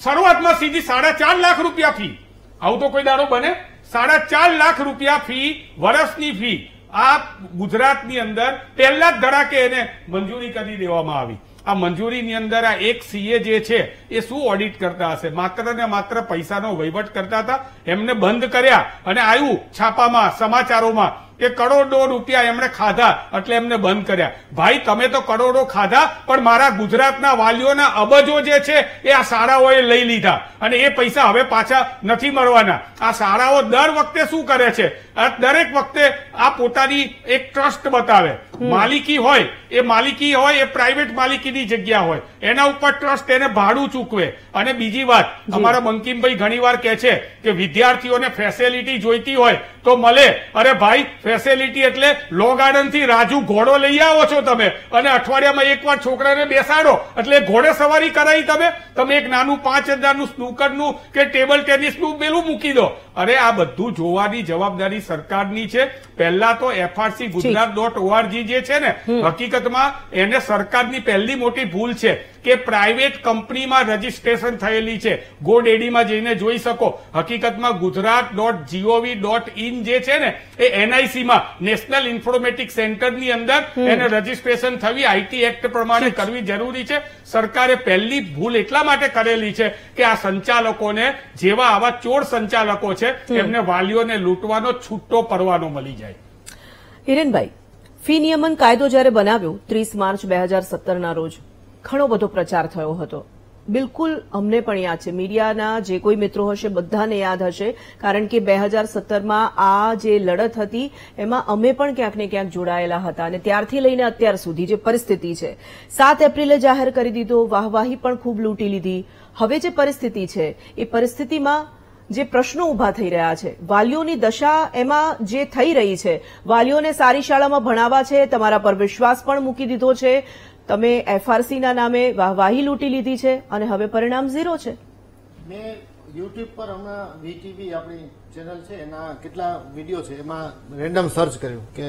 શરૂઆતમાં સીધી સાડા ચાર લાખ રૂપિયા ફી આવું તો કોઈ દાડો બને સાડા ચાર લાખ રૂપિયા ફી વર્ષની ફી આ ગુજરાતની અંદર પહેલા જ ધડાકે એને મંજૂરી કરી દેવામાં આવી આ મંજૂરીની અંદર આ એક સીએ જે છે એ શું ઓડિટ કરતા હશે માત્ર ને માત્ર પૈસાનો વહીવટ કરતા હતા એમને બંધ કર્યા અને આવ્યું છાપામાં સમાચારોમાં કે કરોડો રૂપિયા એમણે ખાધા એટલે એમને બંધ કર્યા ભાઈ તમે તો કરોડો ખાધા પણ મારા ગુજરાતના વાલીઓના અબજો જે છે એ આ શાળાઓએ લઈ લીધા અને એ પૈસા હવે પાછા નથી મળવાના આ શાળાઓ દર વખતે શું કરે છે દરેક વખતે આ પોતાની એક ટ્રસ્ટ બતાવે માલિકી હોય એ માલિકી હોય એ પ્રાઇવેટ માલિકીની જગ્યા હોય એના ઉપર ટ્રસ્ટ એને ભાડું ચૂકવે અને બીજી વાત અમારા બંકિમભાઈ વાર કહે છે કે વિદ્યાર્થીઓને ફેસિલિટી જોઈતી હોય તો મળે અરે ભાઈ ફેસિલિટી એટલે લો ગાર્ડન થી રાજુ ઘોડો લઈ આવો છો તમે અને અઠવાડિયામાં એકવાર છોકરાને બેસાડો એટલે ઘોડે સવારી કરાવી તમે તમે એક નાનું પાંચ હજારનું સ્નૂકરનું કે ટેબલ ટેનિસનું પેલું મૂકી દો અરે આ બધું જોવાની જવાબદારી સરકારની છે પહેલા તો એફઆરસી ગુજરાત ડોટ ઓઆરજી જે છે ને હકીકતમાં એને સરકારની પહેલી મોટી ભૂલ છે કે પ્રાઇવેટ કંપનીમાં રજીસ્ટ્રેશન થયેલી છે ગોડેડીમાં જઈને જોઈ શકો હકીકતમાં Gujarat dot gov dot in જે છે ને એ એનઆઈસીમાં નેશનલ ઇન્ફોર્મેટિક સેન્ટરની અંદર એને રજીસ્ટ્રેશન થવી આઈટી એક્ટ પ્રમાણે કરવી જરૂરી છે સરકારે પહેલી ભૂલ એટલા માટે કરેલી છે કે આ સંચાલકોને જેવા આવા ચોર સંચાલકો છે એમને વાલીઓને લૂંટવાનો છૂટો પરવાનો મળી જાય હિરેનભાઈ ફી નિયમન કાયદો જ્યારે બનાવ્યો ત્રીસ માર્ચ બે હજાર સત્તરના રોજ ઘણો બધો પ્રચાર થયો હતો બિલકુલ અમને પણ યાદ છે મીડિયાના જે કોઈ મિત્રો હશે બધાને યાદ હશે કારણ કે બે હજાર સત્તરમાં આ જે લડત હતી એમાં અમે પણ ક્યાંક ને ક્યાંક જોડાયેલા હતા અને ત્યારથી લઈને અત્યાર સુધી જે પરિસ્થિતિ છે સાત એપ્રિલે જાહેર કરી દીધો વાહવાહી પણ ખૂબ લૂંટી લીધી હવે જે પરિસ્થિતિ છે એ પરિસ્થિતિમાં જે પ્રશ્નો ઉભા થઈ રહ્યા છે વાલીઓની દશા એમાં જે થઈ રહી છે વાલીઓને સારી શાળામાં ભણાવવા છે તમારા પર વિશ્વાસ પણ મૂકી દીધો છે તમે એફઆરસીના નામે વાહવાહી લૂંટી લીધી છે અને હવે પરિણામ ઝીરો છે મેં યુટ્યુબ પર હમણાં વીટીવી આપણી ચેનલ છે એના કેટલા વિડીયો છે એમાં રેન્ડમ સર્ચ કર્યું કે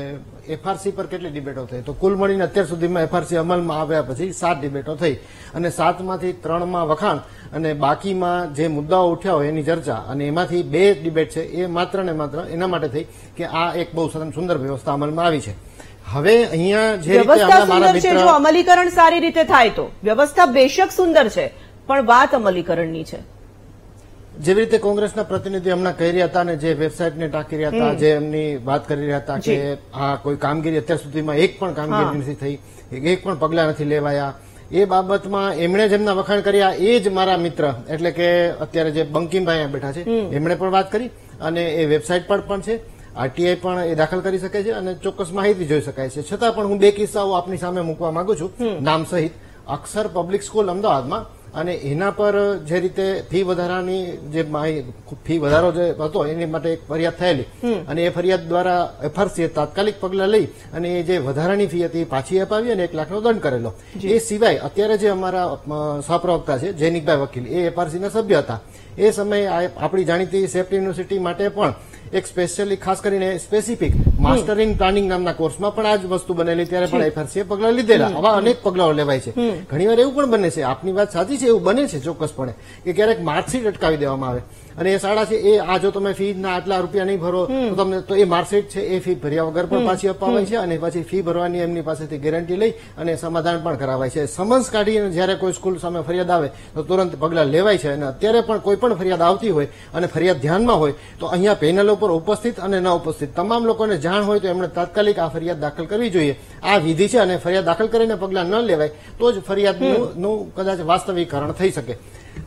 એફઆરસી પર કેટલી ડિબેટો થઈ તો કુલ મળીને અત્યાર સુધીમાં એફઆરસી અમલમાં આવ્યા પછી સાત ડિબેટો થઈ અને સાતમાંથી ત્રણમાં વખાણ અને બાકીમાં જે મુદ્દાઓ ઉઠ્યા હોય એની ચર્ચા અને એમાંથી બે ડિબેટ છે એ માત્ર ને માત્ર એના માટે થઈ કે આ એક બહુ સુંદર વ્યવસ્થા અમલમાં આવી છે હવે અહીંયા જે વ્યવસ્થા સુંદર છે જો અમલીકરણ સારી રીતે થાય તો વ્યવસ્થા બેશક સુંદર છે પણ વાત અમલીકરણની છે જેવી રીતે કોંગ્રેસના પ્રતિનિધિ એમના કહી રહ્યા હતા અને જે વેબસાઇટને ટાંકી રહ્યા હતા જે એમની વાત કરી રહ્યા હતા કે આ કોઈ કામગીરી અત્યાર સુધીમાં એક પણ કામગીરી નથી થઈ એક પણ પગલાં નથી લેવાયા એ બાબતમાં એમણે જેમના વખાણ કર્યા એ જ મારા મિત્ર એટલે કે અત્યારે જે બંકિમભાઈ બેઠા છે એમણે પણ વાત કરી અને એ વેબસાઇટ પર પણ છે આરટીઆઈ પણ એ દાખલ કરી શકે છે અને ચોક્કસ માહિતી જોઈ શકાય છે છતાં પણ હું બે કિસ્સાઓ આપની સામે મૂકવા માંગુ છું નામ સહિત અક્ષર પબ્લિક સ્કૂલ અમદાવાદમાં અને એના પર જે રીતે ફી વધારાની જે ફી વધારો જે હતો એની માટે એક ફરિયાદ થયેલી અને એ ફરિયાદ દ્વારા એફઆરસીએ તાત્કાલિક પગલાં લઈ અને એ જે વધારાની ફી હતી પાછી અપાવી અને એક લાખનો દંડ કરેલો એ સિવાય અત્યારે જે અમારા સહપ્રવક્તા છે જૈનિકભાઈ વકીલ એ એફઆરસીના સભ્ય હતા એ સમયે આપણી જાણીતી સેફ્ટી યુનિવર્સિટી માટે પણ એક સ્પેશિયલી ખાસ કરીને સ્પેસિફિક માસ્ટરિંગ પ્લાનિંગ નામના કોર્સમાં પણ આ જ વસ્તુ બનેલી ત્યારે પણ એફઆરસીએ પગલાં લીધેલા આવા અનેક પગલાઓ લેવાય છે ઘણીવાર એવું પણ બને છે આપની વાત સાચી છે એવું બને છે ચોક્કસપણે કે ક્યારેક માર્કશીટ અટકાવી દેવામાં આવે અને એ શાળા છે એ આ જો તમે ફી ના આટલા રૂપિયા નહીં ભરો તો તમને તો એ માર્કશીટ છે એ ફી ભર્યા વગર પણ પાછી અપાવાય છે અને પછી ફી ભરવાની એમની પાસેથી ગેરંટી લઈ અને સમાધાન પણ કરાવાય છે સમન્સ કાઢીને જ્યારે કોઈ સ્કૂલ સામે ફરિયાદ આવે તો તુરંત પગલાં લેવાય છે અને અત્યારે પણ કોઈ પણ ફરિયાદ આવતી હોય અને ફરિયાદ ધ્યાનમાં હોય તો અહીંયા પેનલ ઉપર ઉપસ્થિત અને ન ઉપસ્થિત તમામ લોકોને જાણ હોય તો એમણે તાત્કાલિક આ ફરિયાદ દાખલ કરવી જોઈએ આ વિધિ છે અને ફરિયાદ દાખલ કરીને પગલાં ન લેવાય તો જ ફરિયાદનું કદાચ વાસ્તવિકરણ થઈ શકે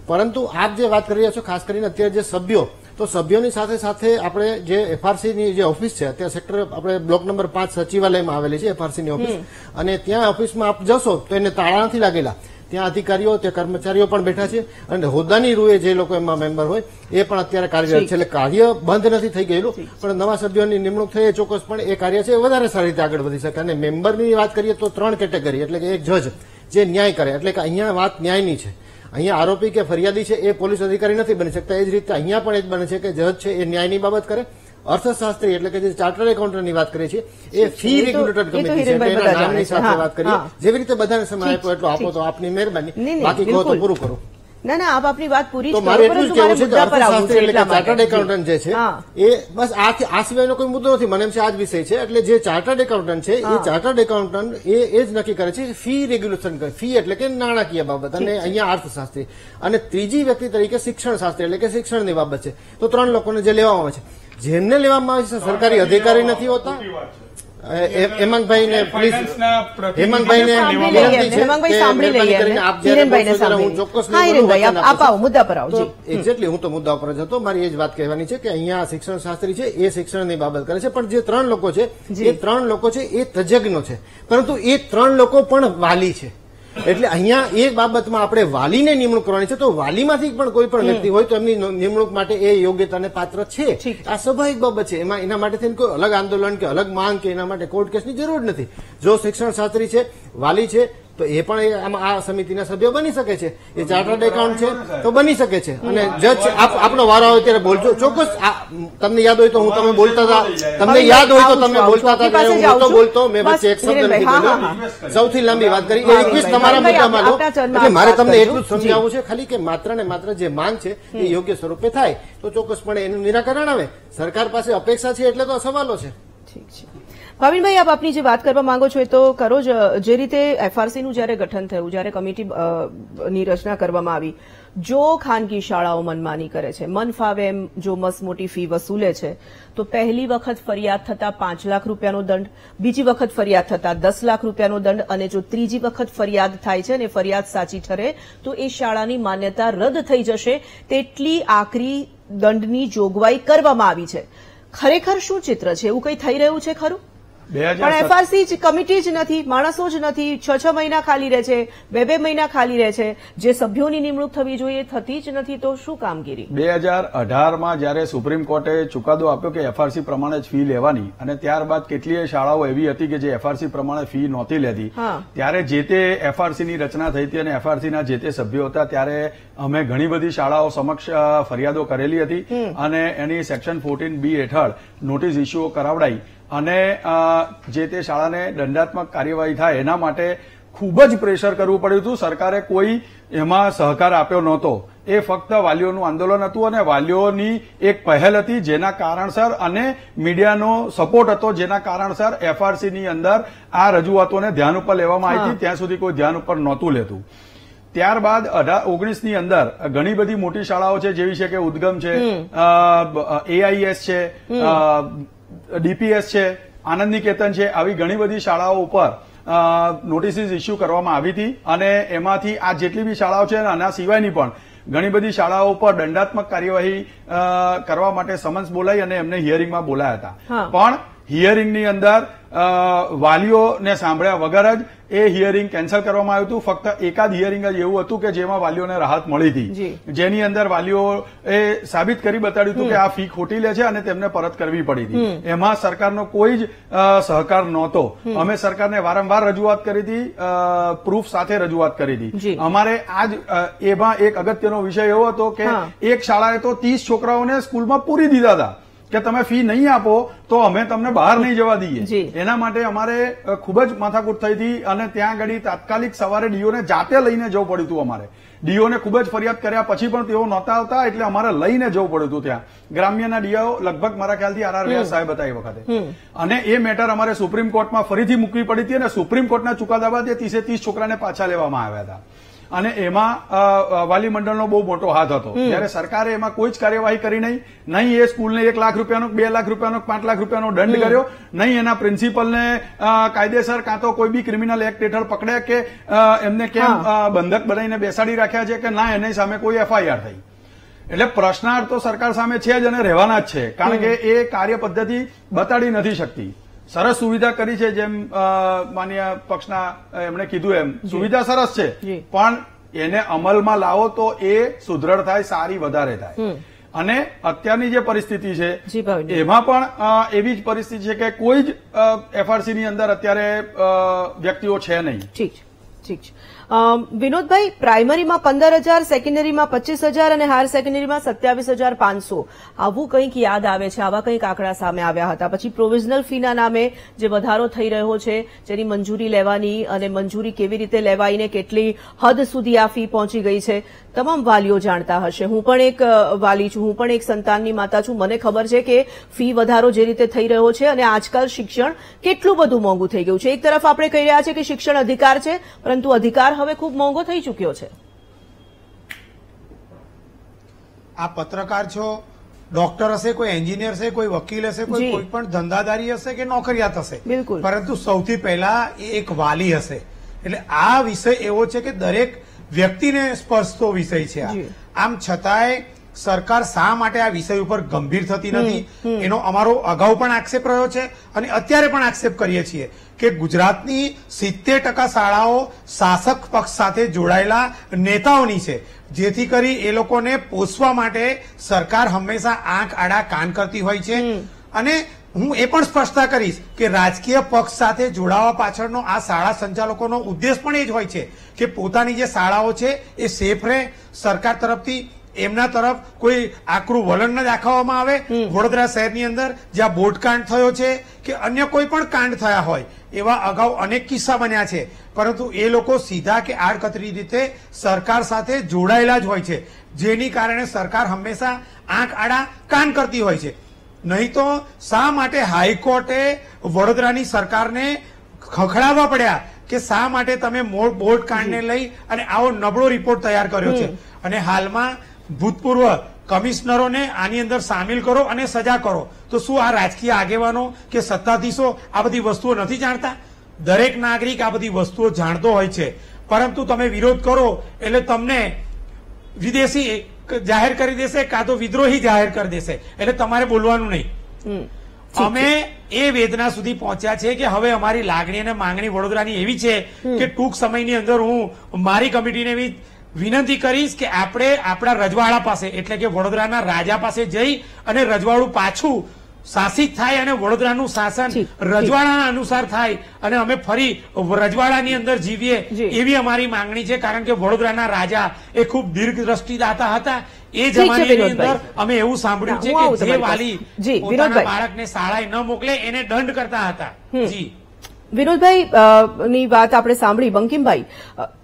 પરંતુ આપ જે વાત કરી રહ્યા છો ખાસ કરીને અત્યારે જે સભ્યો તો સભ્યોની સાથે સાથે આપણે જે એફઆરસીની જે ઓફિસ છે અત્યારે સેક્ટર આપણે બ્લોક નંબર પાંચ સચિવાલયમાં આવેલી છે એફઆરસીની ઓફિસ અને ત્યાં ઓફિસમાં આપ જશો તો એને તાળા નથી લાગેલા ત્યાં અધિકારીઓ ત્યાં કર્મચારીઓ પણ બેઠા છે અને હોદ્દાની રૂએ જે લોકો એમાં મેમ્બર હોય એ પણ અત્યારે કાર્યરત છે એટલે કાર્ય બંધ નથી થઈ ગયેલું પણ નવા સભ્યોની નિમણૂક થઈ એ પણ એ કાર્ય છે એ વધારે સારી રીતે આગળ વધી શકે અને મેમ્બરની વાત કરીએ તો ત્રણ કેટેગરી એટલે કે એક જજ જે ન્યાય કરે એટલે કે અહીંયા વાત ન્યાયની છે અહીંયા આરોપી કે ફરિયાદી છે એ પોલીસ અધિકારી નથી બની શકતા એ જ રીતે અહીંયા પણ એ જ બને છે કે જજ છે એ ન્યાયની બાબત કરે અર્થશાસ્ત્રી એટલે કે જે ચાર્ટર્ડ એકાઉન્ટની વાત કરીએ છીએ એ ફી રેગ્યુલેટર કમિટી સાથે વાત કરીએ જેવી રીતે બધાને સમય આપ્યો એટલો આપો તો આપની મહેરબાની બાકી કહો તો પૂરું કરો ના ના આપ આપની વાત પૂરી ચાર્ટર્ડ એકાઉન્ટન્ટ જે છે એ બસ આ સિવાયનો કોઈ મુદ્દો નથી મને એમ છે આ જ વિષય છે એટલે જે ચાર્ટર્ડ એકાઉન્ટન્ટ છે એ ચાર્ટર્ડ એકાઉન્ટન્ટ એ એ જ નક્કી કરે છે ફી રેગ્યુલેશન કરે ફી એટલે કે નાણાકીય બાબત અને અહીંયા અર્થશાસ્ત્રી અને ત્રીજી વ્યક્તિ તરીકે શિક્ષણ શાસ્ત્રી એટલે કે શિક્ષણની બાબત છે તો ત્રણ લોકોને જે લેવામાં આવે છે જેમને લેવામાં આવે છે સરકારી અધિકારી નથી હોતા હેમંતભાઈ ને પ્લીઝ હેમંતભાઈ ને હેમંતભાઈ સાંભળી લઈએ હું ચોક્કસ મુદ્દા પર આવો એક્ઝેક્ટલી હું તો મુદ્દા પર જ હતો મારી એ જ વાત કહેવાની છે કે અહીંયા શિક્ષણ શાસ્ત્રી છે એ શિક્ષણની બાબત કરે છે પણ જે ત્રણ લોકો છે એ ત્રણ લોકો છે એ તજજ્ઞો છે પરંતુ એ ત્રણ લોકો પણ વાલી છે એટલે અહીંયા એ બાબતમાં આપણે વાલીને નિમણૂક કરવાની છે તો વાલીમાંથી પણ કોઈ પણ વ્યક્તિ હોય તો એમની નિમણૂક માટે એ યોગ્યતાને પાત્ર છે આ સ્વાભાવિક બાબત છે એમાં એના માટે થઈને કોઈ અલગ આંદોલન કે અલગ માંગ કે એના માટે કોર્ટ કેસની જરૂર નથી જો શિક્ષણ શાસ્ત્રી છે વાલી છે તો એ પણ આ સમિતિના સભ્ય બની શકે છે એ ચાર્ટર્ડ એકાઉન્ટ છે તો બની શકે છે અને જજ આપનો વારો આવે ત્યારે બોલજો ચોક્કસ તમને યાદ હોય તો હું તમે બોલતા હતા તમને યાદ હોય તો તમે બોલતા હતા હું નહોતો બોલતો મેં વચ્ચે એક શબ્દ સૌથી લાંબી વાત કરી એ તમારા મુદ્દામાં એટલે મારે તમને એટલું જ સમજાવવું છે ખાલી કે માત્ર ને માત્ર જે માંગ છે એ યોગ્ય સ્વરૂપે થાય તો ચોક્કસપણે એનું નિરાકરણ આવે સરકાર પાસે અપેક્ષા છે એટલે તો સવાલો છે ઠીક છે ભાવિનભાઈ આપ આપની જે વાત કરવા માંગો છો એ તો કરો જ જે રીતે એફઆરસીનું જ્યારે ગઠન થયું જ્યારે કમિટીની રચના કરવામાં આવી જો ખાનગી શાળાઓ મનમાની કરે છે મન ફાવે એમ જો મસ મોટી ફી વસૂલે છે તો પહેલી વખત ફરિયાદ થતા પાંચ લાખ રૂપિયાનો દંડ બીજી વખત ફરિયાદ થતા દસ લાખ રૂપિયાનો દંડ અને જો ત્રીજી વખત ફરિયાદ થાય છે અને ફરિયાદ સાચી ઠરે તો એ શાળાની માન્યતા રદ થઈ જશે તેટલી આકરી દંડની જોગવાઈ કરવામાં આવી છે ખરેખર શું ચિત્ર છે એવું કંઈ થઈ રહ્યું છે ખરું પણ એફઆરસી કમિટી જ નથી માણસો જ નથી છ છ મહિના ખાલી રહે છે બે બે મહિના ખાલી રહે છે જે સભ્યોની નિમણૂક થવી જોઈએ થતી જ નથી તો શું કામગીરી બે હજાર અઢારમાં જ્યારે સુપ્રીમ કોર્ટે ચુકાદો આપ્યો કે એફઆરસી પ્રમાણે જ ફી લેવાની અને ત્યારબાદ કેટલીય શાળાઓ એવી હતી કે જે એફઆરસી પ્રમાણે ફી નહોતી લેતી ત્યારે જે તે એફઆરસીની રચના થઈ હતી અને એફઆરસીના જે તે સભ્યો હતા ત્યારે અમે ઘણી બધી શાળાઓ સમક્ષ ફરિયાદો કરેલી હતી અને એની સેક્શન ફોર્ટીન બી હેઠળ નોટિસ ઇસ્યુઓ કરાવડાઈ અને જે તે શાળાને દંડાત્મક કાર્યવાહી થાય એના માટે ખૂબ જ પ્રેશર કરવું પડ્યું હતું સરકારે કોઈ એમાં સહકાર આપ્યો નહોતો એ ફક્ત વાલીઓનું આંદોલન હતું અને વાલીઓની એક પહેલ હતી જેના કારણસર અને મીડિયાનો સપોર્ટ હતો જેના કારણસર એફઆરસીની અંદર આ રજૂઆતોને ધ્યાન ઉપર લેવામાં આવી હતી ત્યાં સુધી કોઈ ધ્યાન ઉપર નહોતું લેતું ત્યારબાદ અઢાર ઓગણીસની અંદર ઘણી બધી મોટી શાળાઓ છે જેવી છે કે ઉદગમ છે એઆઈએસ છે ડીપીએસ છે આનંદ નિકેતન છે આવી ઘણી બધી શાળાઓ ઉપર નોટિસીસ ઇસ્યુ કરવામાં આવી હતી અને એમાંથી આ જેટલી બી શાળાઓ છે આના સિવાયની પણ ઘણી બધી શાળાઓ ઉપર દંડાત્મક કાર્યવાહી કરવા માટે સમન્સ બોલાઈ અને એમને હિયરિંગમાં બોલાયા હતા પણ હિયરિંગની અંદર વાલીઓને સાંભળ્યા વગર જ એ હિયરિંગ કેન્સલ કરવામાં આવ્યું હતું ફક્ત એકાદ હિયરિંગ જ એવું હતું કે જેમાં વાલીઓને રાહત મળી હતી જેની અંદર વાલીઓ સાબિત કરી બતાડ્યું હતું કે આ ફી ખોટી લે છે અને તેમને પરત કરવી પડી હતી એમાં સરકારનો કોઈ જ સહકાર નહોતો અમે સરકારને વારંવાર રજૂઆત કરી હતી પ્રૂફ સાથે રજૂઆત કરી હતી અમારે આજ એમાં એક અગત્યનો વિષય એવો હતો કે એક શાળાએ તો ત્રીસ છોકરાઓને સ્કૂલમાં પૂરી દીધા હતા કે તમે ફી નહીં આપો તો અમે તમને બહાર નહીં જવા દઈએ એના માટે અમારે ખૂબ જ માથાકૂટ થઈ હતી અને ત્યાં આગળ તાત્કાલિક સવારે ડીઓને જાતે લઈને જવું પડ્યું હતું અમારે ડીઓને ખૂબ જ ફરિયાદ કર્યા પછી પણ તેઓ નહોતા આવતા એટલે અમારે લઈને જવું પડ્યું હતું ત્યાં ગ્રામ્યના ડીઓ લગભગ મારા ખ્યાલથી આરઆર વ્યાસ સાહેબ હતા એ વખતે અને એ મેટર અમારે સુપ્રીમ કોર્ટમાં ફરીથી મૂકવી પડી હતી અને સુપ્રીમ કોર્ટના ચુકાદા બાદ એ ત્રીસે ત્રીસ છોકરાને પાછા લેવામાં આવ્યા હતા અને એમાં વાલી મંડળનો બહુ મોટો હાથ હતો ત્યારે સરકારે એમાં કોઈ જ કાર્યવાહી કરી નહીં નહીં એ સ્કૂલને એક લાખ રૂપિયાનો બે લાખ રૂપિયાનો પાંચ લાખ રૂપિયાનો દંડ કર્યો નહીં એના પ્રિન્સિપલને કાયદેસર કાં તો કોઈ બી ક્રિમિનલ એક્ટ હેઠળ પકડ્યા કે એમને કેમ બંધક બનાવીને બેસાડી રાખ્યા છે કે ના એની સામે કોઈ એફઆઈઆર થઈ એટલે પ્રશ્નાર્થ તો સરકાર સામે છે જ અને રહેવાના જ છે કારણ કે એ કાર્ય પદ્ધતિ બતાડી નથી શકતી સરસ સુવિધા કરી છે જેમ માન્ય પક્ષના એમણે કીધું એમ સુવિધા સરસ છે પણ એને અમલમાં લાવો તો એ સુદ્રઢ થાય સારી વધારે થાય અને અત્યારની જે પરિસ્થિતિ છે એમાં પણ એવી જ પરિસ્થિતિ છે કે કોઈ જ એફઆરસી ની અંદર અત્યારે વ્યક્તિઓ છે નહીં ઠીક ઠીક છે વિનોદભાઈ પ્રાઇમરીમાં પંદર હજાર સેકન્ડરીમાં પચીસ હજાર અને હાયર સેકન્ડરીમાં સત્યાવીસ હજાર પાંચસો આવું કંઈક યાદ આવે છે આવા કંઈક આંકડા સામે આવ્યા હતા પછી પ્રોવિઝનલ ફીના નામે જે વધારો થઈ રહ્યો છે જેની મંજૂરી લેવાની અને મંજૂરી કેવી રીતે લેવાઈને કેટલી હદ સુધી આ ફી પહોંચી ગઈ છે તમામ વાલીઓ જાણતા હશે હું પણ એક વાલી છું હું પણ એક સંતાનની માતા છું મને ખબર છે કે ફી વધારો જે રીતે થઈ રહ્યો છે અને આજકાલ શિક્ષણ કેટલું બધું મોંઘું થઈ ગયું છે એક તરફ આપણે કહી રહ્યા છે કે શિક્ષણ અધિકાર છે પરંતુ અધિકાર હવે ખૂબ મોંઘો થઈ ચૂક્યો છે આ પત્રકાર છો ડોક્ટર હશે કોઈ એન્જિનિયર હશે કોઈ વકીલ હશે કોઈ કોઈ પણ ધંધાદારી હશે કે નોકરિયાત હશે બિલકુલ પરંતુ સૌથી પહેલા એ એક વાલી હશે એટલે આ વિષય એવો છે કે દરેક વ્યક્તિને સ્પર્શતો વિષય છે આમ છતાંય સરકાર શા માટે આ વિષય ઉપર ગંભીર થતી નથી એનો અમારો અગાઉ પણ આક્ષેપ રહ્યો છે અને અત્યારે પણ આક્ષેપ કરીએ છીએ કે ગુજરાતની સિત્તેર ટકા શાળાઓ શાસક પક્ષ સાથે જોડાયેલા નેતાઓની છે જેથી કરી એ લોકોને પોષવા માટે સરકાર હંમેશા આંખ આડા કાન કરતી હોય છે અને હું એ પણ સ્પષ્ટતા કરીશ કે રાજકીય પક્ષ સાથે જોડાવા પાછળનો આ શાળા સંચાલકોનો ઉદ્દેશ પણ એ જ હોય છે કે પોતાની જે શાળાઓ છે એ સેફ રહે સરકાર તરફથી એમના તરફ કોઈ આકરું વલણ ન દાખવવામાં આવે વડોદરા શહેરની અંદર જ્યાં બોટકાંડ થયો છે કે અન્ય કોઈ પણ કાંડ થયા હોય એવા અગાઉ અનેક કિસ્સા બન્યા છે પરંતુ એ લોકો સીધા કે આડકતરી રીતે સરકાર સાથે જોડાયેલા જ હોય છે જેની કારણે સરકાર હંમેશા આંખ આડા કાન કરતી હોય છે નહીં તો શા માટે હાઈકોર્ટે વડોદરાની સરકારને ખખડાવવા પડ્યા કે શા માટે તમે બોર્ડ કાંડને લઈ અને આવો નબળો રિપોર્ટ તૈયાર કર્યો છે અને હાલમાં ભૂતપૂર્વ કમિશનરોને આની અંદર સામેલ કરો અને સજા કરો તો શું આ રાજકીય આગેવાનો કે સત્તાધીશો આ બધી વસ્તુઓ નથી જાણતા દરેક નાગરિક આ બધી વસ્તુઓ જાણતો હોય છે પરંતુ તમે વિરોધ કરો એટલે તમને વિદેશી જાહેર કરી દેશે કાં તો વિદ્રોહી જાહેર કરી દેશે એટલે તમારે બોલવાનું નહીં અમે એ વેદના સુધી પહોંચ્યા છે કે હવે અમારી લાગણી અને માંગણી વડોદરાની એવી છે કે ટૂંક સમયની અંદર હું મારી કમિટીને એવી વિનંતી કરીશ કે આપણે આપણા રજવાડા પાસે એટલે કે વડોદરાના રાજા પાસે જઈ અને રજવાડું પાછું શાસિત થાય અને વડોદરાનું શાસન રજવાડાના અનુસાર થાય અને અમે ફરી રજવાડાની અંદર જીવીએ એવી અમારી માંગણી છે કારણ કે વડોદરાના રાજા એ ખૂબ દીર્ઘ દ્રષ્ટિદાતા હતા એ જમાની અંદર અમે એવું સાંભળ્યું છે કે જે વાલી પોતાના બાળકને શાળાએ ન મોકલે એને દંડ કરતા હતા જી વિનોદભાઈ ની વાત આપણે સાંભળી બંકિમભાઈ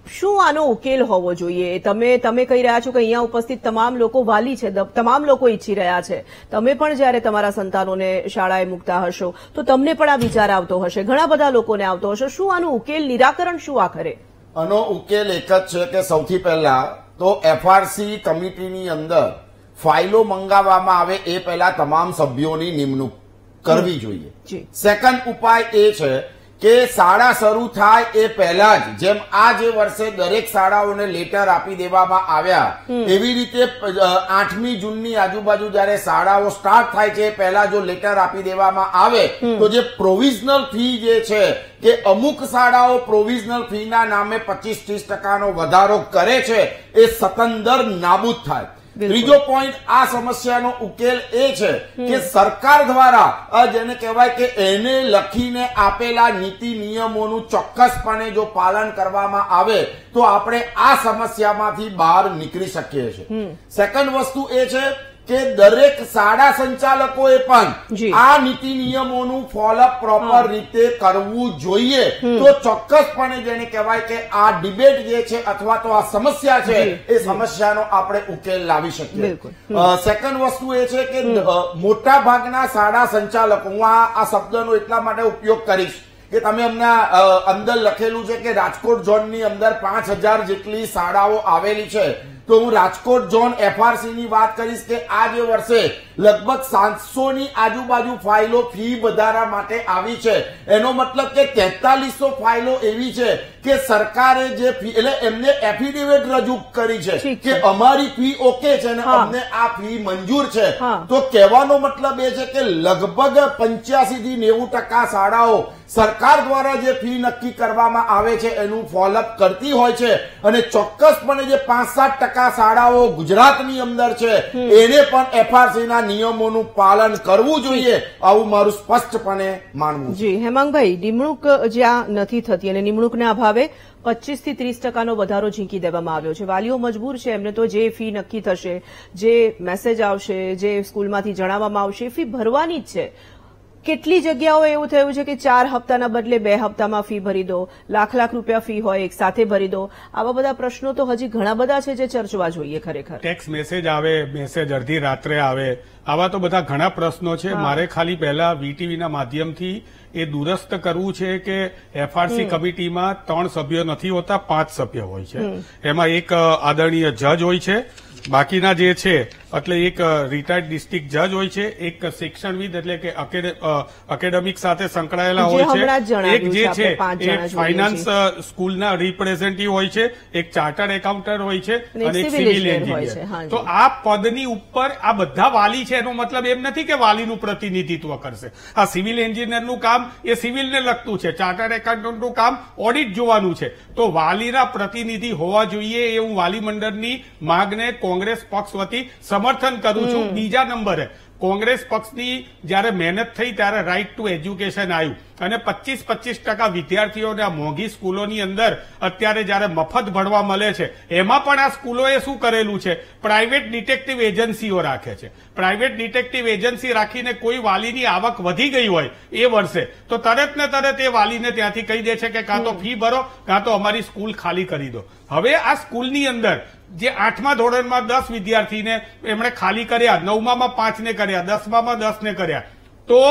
શું આનો ઉકેલ હોવો જોઈએ તમે તમે કહી રહ્યા છો કે અહીંયા ઉપસ્થિત તમામ લોકો વાલી છે તમામ લોકો ઈચ્છી રહ્યા છે તમે પણ જ્યારે તમારા સંતાનોને શાળાએ મૂકતા હશો તો તમને પણ આ વિચાર આવતો હશે ઘણા બધા લોકોને આવતો હશે શું આનો ઉકેલ નિરાકરણ શું આખરે આનો ઉકેલ એક જ છે કે સૌથી પહેલા તો એફઆરસી કમિટીની અંદર ફાઇલો મંગાવવામાં આવે એ પહેલા તમામ સભ્યોની નિમણૂક કરવી જોઈએ સેકન્ડ ઉપાય એ છે કે શાળા શરૂ થાય એ પહેલા જ જેમ આ જે વર્ષે દરેક શાળાઓને લેટર આપી દેવામાં આવ્યા એવી રીતે આઠમી જૂનની આજુબાજુ જયારે શાળાઓ સ્ટાર્ટ થાય છે પહેલા જો લેટર આપી દેવામાં આવે તો જે પ્રોવિઝનલ ફી જે છે કે અમુક શાળાઓ પ્રોવિઝનલ ફીના નામે પચીસ ત્રીસ ટકાનો વધારો કરે છે એ સતંદર નાબૂદ થાય ત્રીજો પોઈન્ટ આ સમસ્યાનો ઉકેલ એ છે કે સરકાર દ્વારા જેને કહેવાય કે એને લખીને આપેલા નીતિ નિયમોનું ચોક્કસપણે જો પાલન કરવામાં આવે તો આપણે આ સમસ્યામાંથી બહાર નીકળી શકીએ છીએ સેકન્ડ વસ્તુ એ છે કે દરેક શાળા સંચાલકોએ પણ આ નીતિ નિયમોનું ફોલોઅપ પ્રોપર રીતે કરવું જોઈએ તો ચોક્કસપણે જેને કહેવાય કે આ ડિબેટ જે છે અથવા તો આ સમસ્યા છે એ સમસ્યાનો આપણે ઉકેલ લાવી શકીએ સેકન્ડ વસ્તુ એ છે કે મોટા ભાગના શાળા સંચાલકો હું આ શબ્દનો એટલા માટે ઉપયોગ કરીશ કે તમે અમને અંદર લખેલું છે કે રાજકોટ ઝોનની અંદર પાંચ હજાર જેટલી શાળાઓ આવેલી છે તો હું રાજકોટ ઝોન ની વાત કરીશ કે આ જે વર્ષે લગભગ સાતસોની આજુબાજુ ફાઇલો ફી વધારા માટે આવી છે એનો મતલબ કે તેતાલીસો ફાઇલો એવી છે કે સરકારે જે ફી એટલે એમને એફિડેવિટ રજૂ કરી છે કે અમારી ફી ઓકે છે અને અમને આ ફી મંજૂર છે તો કહેવાનો મતલબ એ છે કે લગભગ પંચ્યાસી થી નેવું ટકા શાળાઓ સરકાર દ્વારા જે ફી નક્કી કરવામાં આવે છે એનું ફોલોઅપ કરતી હોય છે અને ચોક્કસપણે જે પાંચ સાત ટકા ટકા શાળાઓ ગુજરાતની અંદર છે એને પણ એફઆરસી નિયમોનું પાલન કરવું જોઈએ આવું મારું સ્પષ્ટપણે માનવું જી હેમાંગભાઈ નિમણૂક જ્યાં નથી થતી અને નિમણૂકના અભાવે પચીસ થી ત્રીસ ટકાનો વધારો ઝીંકી દેવામાં આવ્યો છે વાલીઓ મજબૂર છે એમને તો જે ફી નક્કી થશે જે મેસેજ આવશે જે સ્કૂલમાંથી જણાવવામાં આવશે એ ફી ભરવાની જ છે કેટલી જગ્યાઓ એવું થયું છે કે ચાર હપ્તાના બદલે બે હપ્તામાં ફી ભરી દો લાખ લાખ રૂપિયા ફી હોય એક સાથે ભરી દો આવા બધા પ્રશ્નો તો હજી ઘણા બધા છે જે ચર્ચવા જોઈએ ખરેખર ટેક્સ મેસેજ આવે મેસેજ અડધી રાત્રે આવે આવા તો બધા ઘણા પ્રશ્નો છે મારે ખાલી પહેલા વીટીવીના માધ્યમથી એ દુરસ્ત કરવું છે કે એફઆરસી કમિટીમાં ત્રણ સભ્યો નથી હોતા પાંચ સભ્ય હોય છે એમાં એક આદરણીય જજ હોય છે બાકીના જે છે એટલે એક રિટાયર્ડ ડિસ્ટ્રિક્ટ જજ હોય છે એક શિક્ષણવિદ એટલે કે અકેડેમિક સાથે સંકળાયેલા હોય છે એક જે છે એક ફાઇનાન્સ સ્કૂલના રિપ્રેઝેન્ટેટિવ હોય છે એક ચાર્ટર્ડ એકાઉન્ટન્ટ હોય છે અને એક સિવિલ એન્જિનિયર તો આ પદની ઉપર આ બધા વાલી છે એનો મતલબ એમ નથી કે વાલીનું પ્રતિનિધિત્વ કરશે આ સિવિલ એન્જિનિયરનું કામ એ સિવિલને લગતું છે ચાર્ટર્ડ એકાઉન્ટન્ટનું કામ ઓડિટ જોવાનું છે તો વાલીના પ્રતિનિધિ હોવા જોઈએ એ હું વાલી મંડળની માંગને કોંગ્રેસ પક્ષ વતી સમર્થન કરું છું બીજા નંબરે કોંગ્રેસ પક્ષની જ્યારે મહેનત થઈ ત્યારે રાઇટ ટુ એજ્યુકેશન આવ્યું અને પચીસ પચીસ ટકા વિદ્યાર્થીઓને આ મોંઘી સ્કૂલોની અંદર અત્યારે જ્યારે મફત ભણવા મળે છે એમાં પણ આ સ્કૂલોએ શું કરેલું છે પ્રાઇવેટ ડિટેક્ટિવ એજન્સીઓ રાખે છે પ્રાઇવેટ ડિટેક્ટિવ એજન્સી રાખીને કોઈ વાલીની આવક વધી ગઈ હોય એ વર્ષે તો તરત ને તરત એ વાલીને ત્યાંથી કહી દે છે કે કાં તો ફી ભરો કાં તો અમારી સ્કૂલ ખાલી કરી દો હવે આ સ્કૂલની અંદર જે આઠમા ધોરણમાં દસ વિદ્યાર્થીને એમણે ખાલી કર્યા નવમામાં પાંચને કર્યા દસમામાં દસને કર્યા તો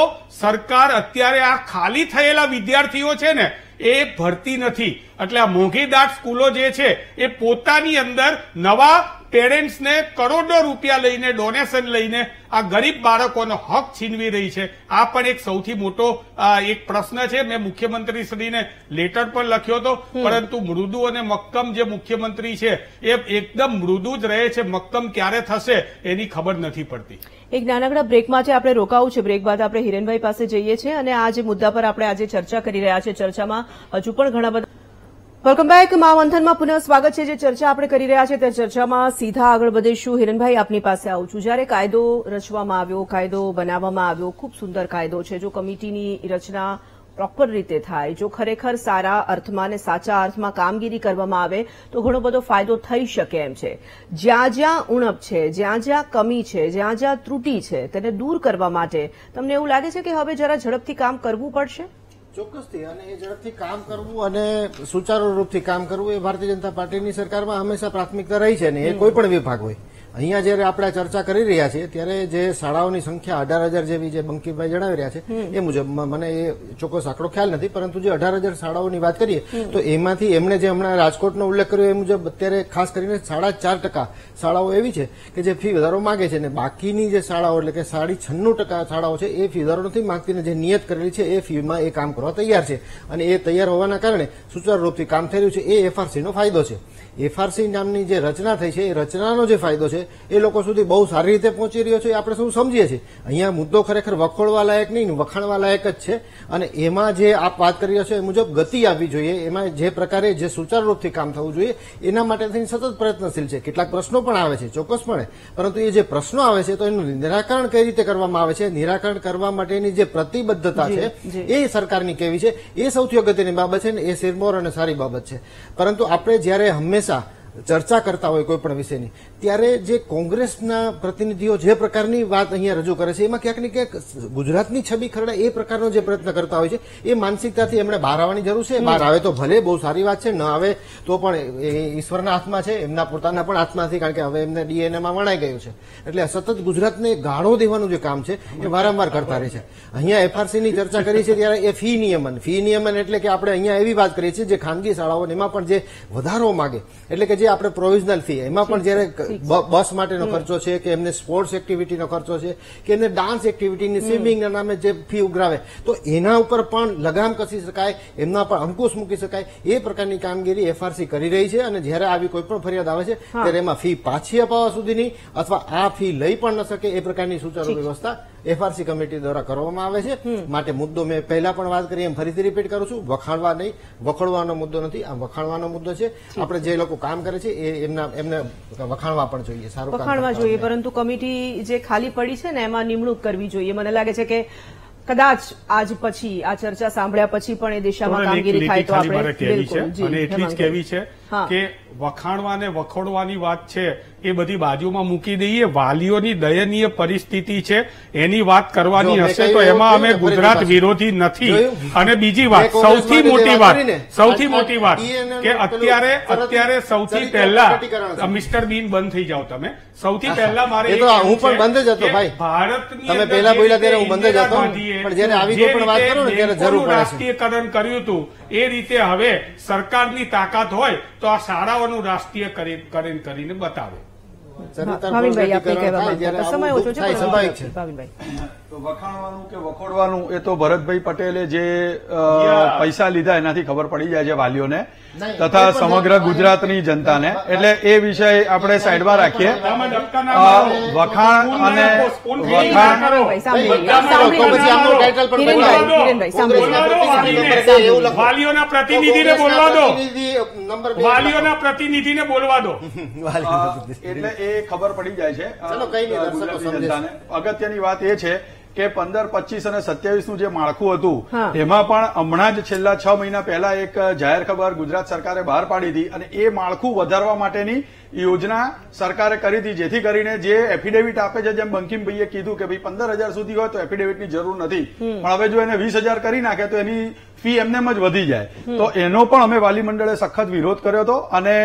સરકાર અત્યારે આ ખાલી થયેલા વિદ્યાર્થીઓ છે ને એ ભરતી નથી એટલે આ મોંઘીદાટ સ્કૂલો જે છે એ પોતાની અંદર નવા પેરેન્ટ્સને કરોડો રૂપિયા લઈને ડોનેશન લઈને આ ગરીબ બાળકોનો હક છીનવી રહી છે આ પણ એક સૌથી મોટો એક પ્રશ્ન છે મેં મુખ્યમંત્રીશ્રીને લેટર પણ લખ્યો હતો પરંતુ મૃદુ અને મક્કમ જે મુખ્યમંત્રી છે એ એકદમ મૃદુ જ રહે છે મક્કમ ક્યારે થશે એની ખબર નથી પડતી એક નાનકડા બ્રેકમાં જે આપણે રોકાવું છે બ્રેક બાદ આપણે હિરેનભાઈ પાસે જઈએ છીએ અને આ જે મુદ્દા પર આપણે આજે ચર્ચા કરી રહ્યા છે ચર્ચામાં હજુ પણ ઘણા બધા વેલકમ બેક મહામંથનમાં પુનઃ સ્વાગત છે જે ચર્ચા આપણે કરી રહ્યા છે તે ચર્ચામાં સીધા આગળ વધીશું હિરણભાઈ આપની પાસે આવું છું જ્યારે કાયદો રચવામાં આવ્યો કાયદો બનાવવામાં આવ્યો ખૂબ સુંદર કાયદો છે જો કમિટીની રચના પ્રોપર રીતે થાય જો ખરેખર સારા અર્થમાં અને સાચા અર્થમાં કામગીરી કરવામાં આવે તો ઘણો બધો ફાયદો થઈ શકે એમ છે જ્યાં જ્યાં ઉણપ છે જ્યાં જ્યાં કમી છે જ્યાં જ્યાં ત્રુટી છે તેને દૂર કરવા માટે તમને એવું લાગે છે કે હવે જરા ઝડપથી કામ કરવું પડશે ચોક્કસથી અને એ ઝડપથી કામ કરવું અને સુચારુ રૂપથી કામ કરવું એ ભારતીય જનતા પાર્ટીની સરકારમાં હંમેશા પ્રાથમિકતા રહી છે ને એ કોઈ પણ વિભાગ હોય અહીંયા જયારે આપણે ચર્ચા કરી રહ્યા છીએ ત્યારે જે શાળાઓની સંખ્યા અઢાર હજાર જેવી જે બંકીભાઈ જણાવી રહ્યા છે એ મુજબ મને એ ચોક્કસ આંકડો ખ્યાલ નથી પરંતુ જે અઢાર હજાર શાળાઓની વાત કરીએ તો એમાંથી એમણે જે હમણાં રાજકોટનો ઉલ્લેખ કર્યો એ મુજબ અત્યારે ખાસ કરીને સાડા ચાર ટકા શાળાઓ એવી છે કે જે ફી વધારો માગે છે અને બાકીની જે શાળાઓ એટલે કે સાડી છન્નું ટકા શાળાઓ છે એ ફી વધારો નથી માગતી જે નિયત કરેલી છે એ ફીમાં એ કામ કરવા તૈયાર છે અને એ તૈયાર હોવાના કારણે સુચારુ કામ થઈ રહ્યું છે એ એફઆરસીનો ફાયદો છે એફઆરસી નામની જે રચના થઈ છે એ રચનાનો જે ફાયદો છે એ લોકો સુધી બહુ સારી રીતે પહોંચી રહ્યો છે એ આપણે શું સમજીએ છીએ અહીંયા મુદ્દો ખરેખર વખોડવા લાયક નહીં વખાણવા લાયક જ છે અને એમાં જે આપ વાત કરી રહ્યા છો એ મુજબ ગતિ આવવી જોઈએ એમાં જે પ્રકારે જે સુચારુરૂપથી કામ થવું જોઈએ એના માટે થઈને સતત પ્રયત્નશીલ છે કેટલાક પ્રશ્નો પણ આવે છે ચોક્કસપણે પરંતુ એ જે પ્રશ્નો આવે છે તો એનું નિરાકરણ કઈ રીતે કરવામાં આવે છે નિરાકરણ કરવા માટેની જે પ્રતિબદ્ધતા છે એ સરકારની કેવી છે એ સૌથી અગત્યની બાબત છે ને એ સિરમોર અને સારી બાબત છે પરંતુ આપણે જ્યારે હંમેશા pensar. ચર્ચા કરતા હોય કોઈ પણ વિષયની ત્યારે જે કોંગ્રેસના પ્રતિનિધિઓ જે પ્રકારની વાત અહીંયા રજૂ કરે છે એમાં ક્યાંક ને ક્યાંક ગુજરાતની છબી ખરડા એ પ્રકારનો જે પ્રયત્ન કરતા હોય છે એ માનસિકતાથી એમણે બહાર આવવાની જરૂર છે બહાર આવે તો ભલે બહુ સારી વાત છે ન આવે તો પણ એ ઈશ્વરના હાથમાં છે એમના પોતાના પણ હાથમાંથી કારણ કે હવે એમને ડીએનએમાં વણાઈ ગયું છે એટલે સતત ગુજરાતને ગાળો દેવાનું જે કામ છે એ વારંવાર કરતા રહે છે અહીંયા એફઆરસીની ચર્ચા કરી છે ત્યારે એ ફી નિયમન ફી નિયમન એટલે કે આપણે અહીંયા એવી વાત કરીએ છીએ જે ખાનગી શાળાઓને એમાં પણ જે વધારો માગે એટલે કે જે જે આપણે પ્રોવિઝનલ ફી એમાં પણ જયારે બસ માટેનો ખર્ચો છે કે એમને સ્પોર્ટ્સ એક્ટિવિટીનો ખર્ચો છે કે એમને ડાન્સ એક્ટિવિટીની સ્વિમિંગના નામે જે ફી ઉઘરાવે તો એના ઉપર પણ લગામ કસી શકાય એમના પર અંકુશ મૂકી શકાય એ પ્રકારની કામગીરી એફઆરસી કરી રહી છે અને જ્યારે આવી કોઈ પણ ફરિયાદ આવે છે ત્યારે એમાં ફી પાછી અપાવવા સુધીની અથવા આ ફી લઈ પણ ન શકે એ પ્રકારની સુચારુ વ્યવસ્થા એફઆરસી કમિટી દ્વારા કરવામાં આવે છે માટે મુદ્દો મેં પહેલા પણ વાત કરી એમ ફરીથી રિપીટ કરું છું વખાણવા નહીં વખોડવાનો મુદ્દો નથી આ વખાણવાનો મુદ્દો છે આપણે જે લોકો કામ કરે કરે છે એમને વખાણવા પણ જોઈએ સારું વખાણવા જોઈએ પરંતુ કમિટી જે ખાલી પડી છે ને એમાં નિમણૂક કરવી જોઈએ મને લાગે છે કે કદાચ આજ પછી આ ચર્ચા સાંભળ્યા પછી પણ એ દિશામાં કામગીરી થાય તો આપણે અને એટલી જ કેવી છે કે વખાણવા ને વખોડવાની વાત છે એ બધી બાજુમાં મૂકી દઈએ વાલીઓની દયનીય પરિસ્થિતિ છે એની વાત કરવાની હશે તો એમાં અમે ગુજરાત વિરોધી નથી અને બીજી વાત સૌથી મોટી વાત સૌથી મોટી વાત કે અત્યારે અત્યારે સૌથી પહેલા મિસ્ટર બીન બંધ થઈ જાઓ તમે સૌથી પહેલા મારે હું પણ બંધ જ હતો ભાઈ ભારત રાષ્ટ્રીયકરણ કર્યું હતું એ રીતે હવે સરકારની તાકાત હોય તો આ શાળાઓનું રાષ્ટ્રીયકરણ કરીને બતાવે ભાવિનભાઈ આપને કહેવા માંગતા સમય ઓછો છે સ્વાભાવિક છે ભાવિનભાઈ તો વખાણવાનું કે વખોડવાનું એ તો ભરતભાઈ પટેલે જે પૈસા લીધા એનાથી ખબર પડી જાય છે વાલીઓને તથા સમગ્ર ગુજરાતની જનતાને એટલે એ વિષય આપણે સાઈડમાં રાખીએ વખાણ અને વખાણ વાલીઓના પ્રતિનિધિને બોલવા દો વાલીઓના પ્રતિનિધિને બોલવા દો એટલે એ ખબર પડી જાય છે અગત્યની વાત એ છે કે પંદર પચીસ અને સત્યાવીસ નું જે માળખું હતું એમાં પણ હમણાં જ છેલ્લા છ મહિના પહેલા એક જાહેર ખબર ગુજરાત સરકારે બહાર પાડી હતી અને એ માળખું વધારવા માટેની યોજના સરકારે કરી હતી જેથી કરીને જે એફિડેવિટ આપે છે જેમ બંકિમભાઈએ કીધું કે ભાઈ પંદર હજાર સુધી હોય તો એફિડેવિટની જરૂર નથી પણ હવે જો એને વીસ હજાર કરી નાખે તો એની ફી એમનેમ જ વધી જાય તો એનો પણ અમે વાલી મંડળે સખત વિરોધ કર્યો હતો અને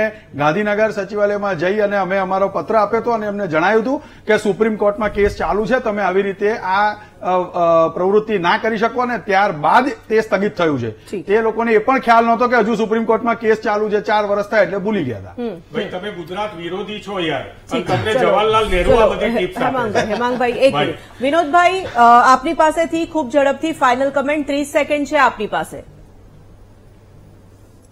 ગાંધીનગર સચિવાલયમાં જઈ અને અમે અમારો પત્ર આપ્યો હતો અને એમને જણાવ્યું હતું કે સુપ્રીમ કોર્ટમાં કેસ ચાલુ છે તમે આવી રીતે આ પ્રવૃત્તિ ના કરી શકો ને ત્યારબાદ તે સ્થગિત થયું છે તે લોકોને એ પણ ખ્યાલ નહોતો કે હજુ સુપ્રીમ કોર્ટમાં કેસ ચાલુ છે ચાર વર્ષ થાય એટલે ભૂલી ગયા હતા ભાઈ તમે ગુજરાત વિરોધી છો યાર જવાહરલાલ નહેરુ હેમાંગભાઈ એક વિનોદભાઈ આપની પાસેથી ખૂબ ઝડપથી ફાઇનલ કમેન્ટ ત્રીસ સેકન્ડ છે આપની પાસે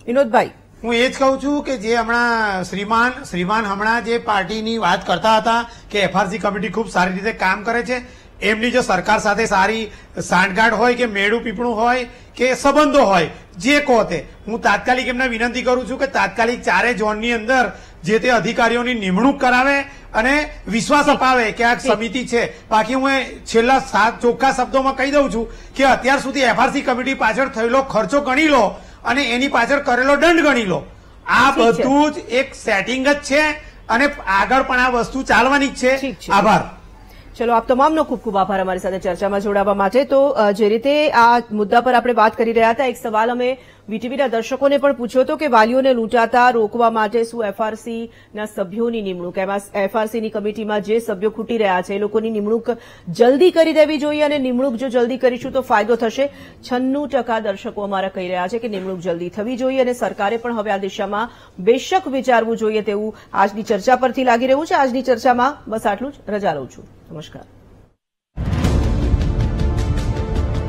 વિનોદભાઈ હું એ જ કહું છું કે જે હમણાં શ્રીમાન શ્રીમાન હમણાં જે પાર્ટીની વાત કરતા હતા કે એફઆરસી કમિટી ખૂબ સારી રીતે કામ કરે છે એમની જો સરકાર સાથે સારી સાંઠગાંઠ હોય કે મેળું પીપણું હોય કે સંબંધો હોય જે કહો તે હું તાત્કાલિક એમને વિનંતી કરું છું કે તાત્કાલિક ચારે ઝોનની અંદર જે તે અધિકારીઓની નિમણૂક કરાવે અને વિશ્વાસ અપાવે કે આ સમિતિ છે બાકી હું છેલ્લા સાત ચોખ્ખા શબ્દોમાં કહી દઉં છું કે અત્યાર સુધી એફઆરસી કમિટી પાછળ થયેલો ખર્ચો ગણી લો અને એની પાછળ કરેલો દંડ ગણી લો આ બધું જ એક સેટિંગ જ છે અને આગળ પણ આ વસ્તુ ચાલવાની જ છે આભાર ચલો આપ તમામનો ખૂબ ખૂબ આભાર અમારી સાથે ચર્ચામાં જોડાવા માટે તો જે રીતે આ મુદ્દા પર આપણે વાત કરી રહ્યા હતા એક સવાલ અમે વીટીવીના દર્શકોને પણ પૂછ્યો હતો કે વાલીઓને લૂંટાતા રોકવા માટે શું એફઆરસીના સભ્યોની નિમણૂક એમાં એફઆરસીની કમિટીમાં જે સભ્યો ખૂટી રહ્યા છે એ લોકોની નિમણૂક જલ્દી કરી દેવી જોઈએ અને નિમણૂક જો જલ્દી કરીશું તો ફાયદો થશે છન્નું દર્શકો અમારા કહી રહ્યા છે કે નિમણૂક જલ્દી થવી જોઈએ અને સરકારે પણ હવે આ દિશામાં બેશક વિચારવું જોઈએ તેવું આજની ચર્ચા પરથી લાગી રહ્યું છે આજની ચર્ચામાં બસ આટલું જ રજા લઉં છું નમસ્કાર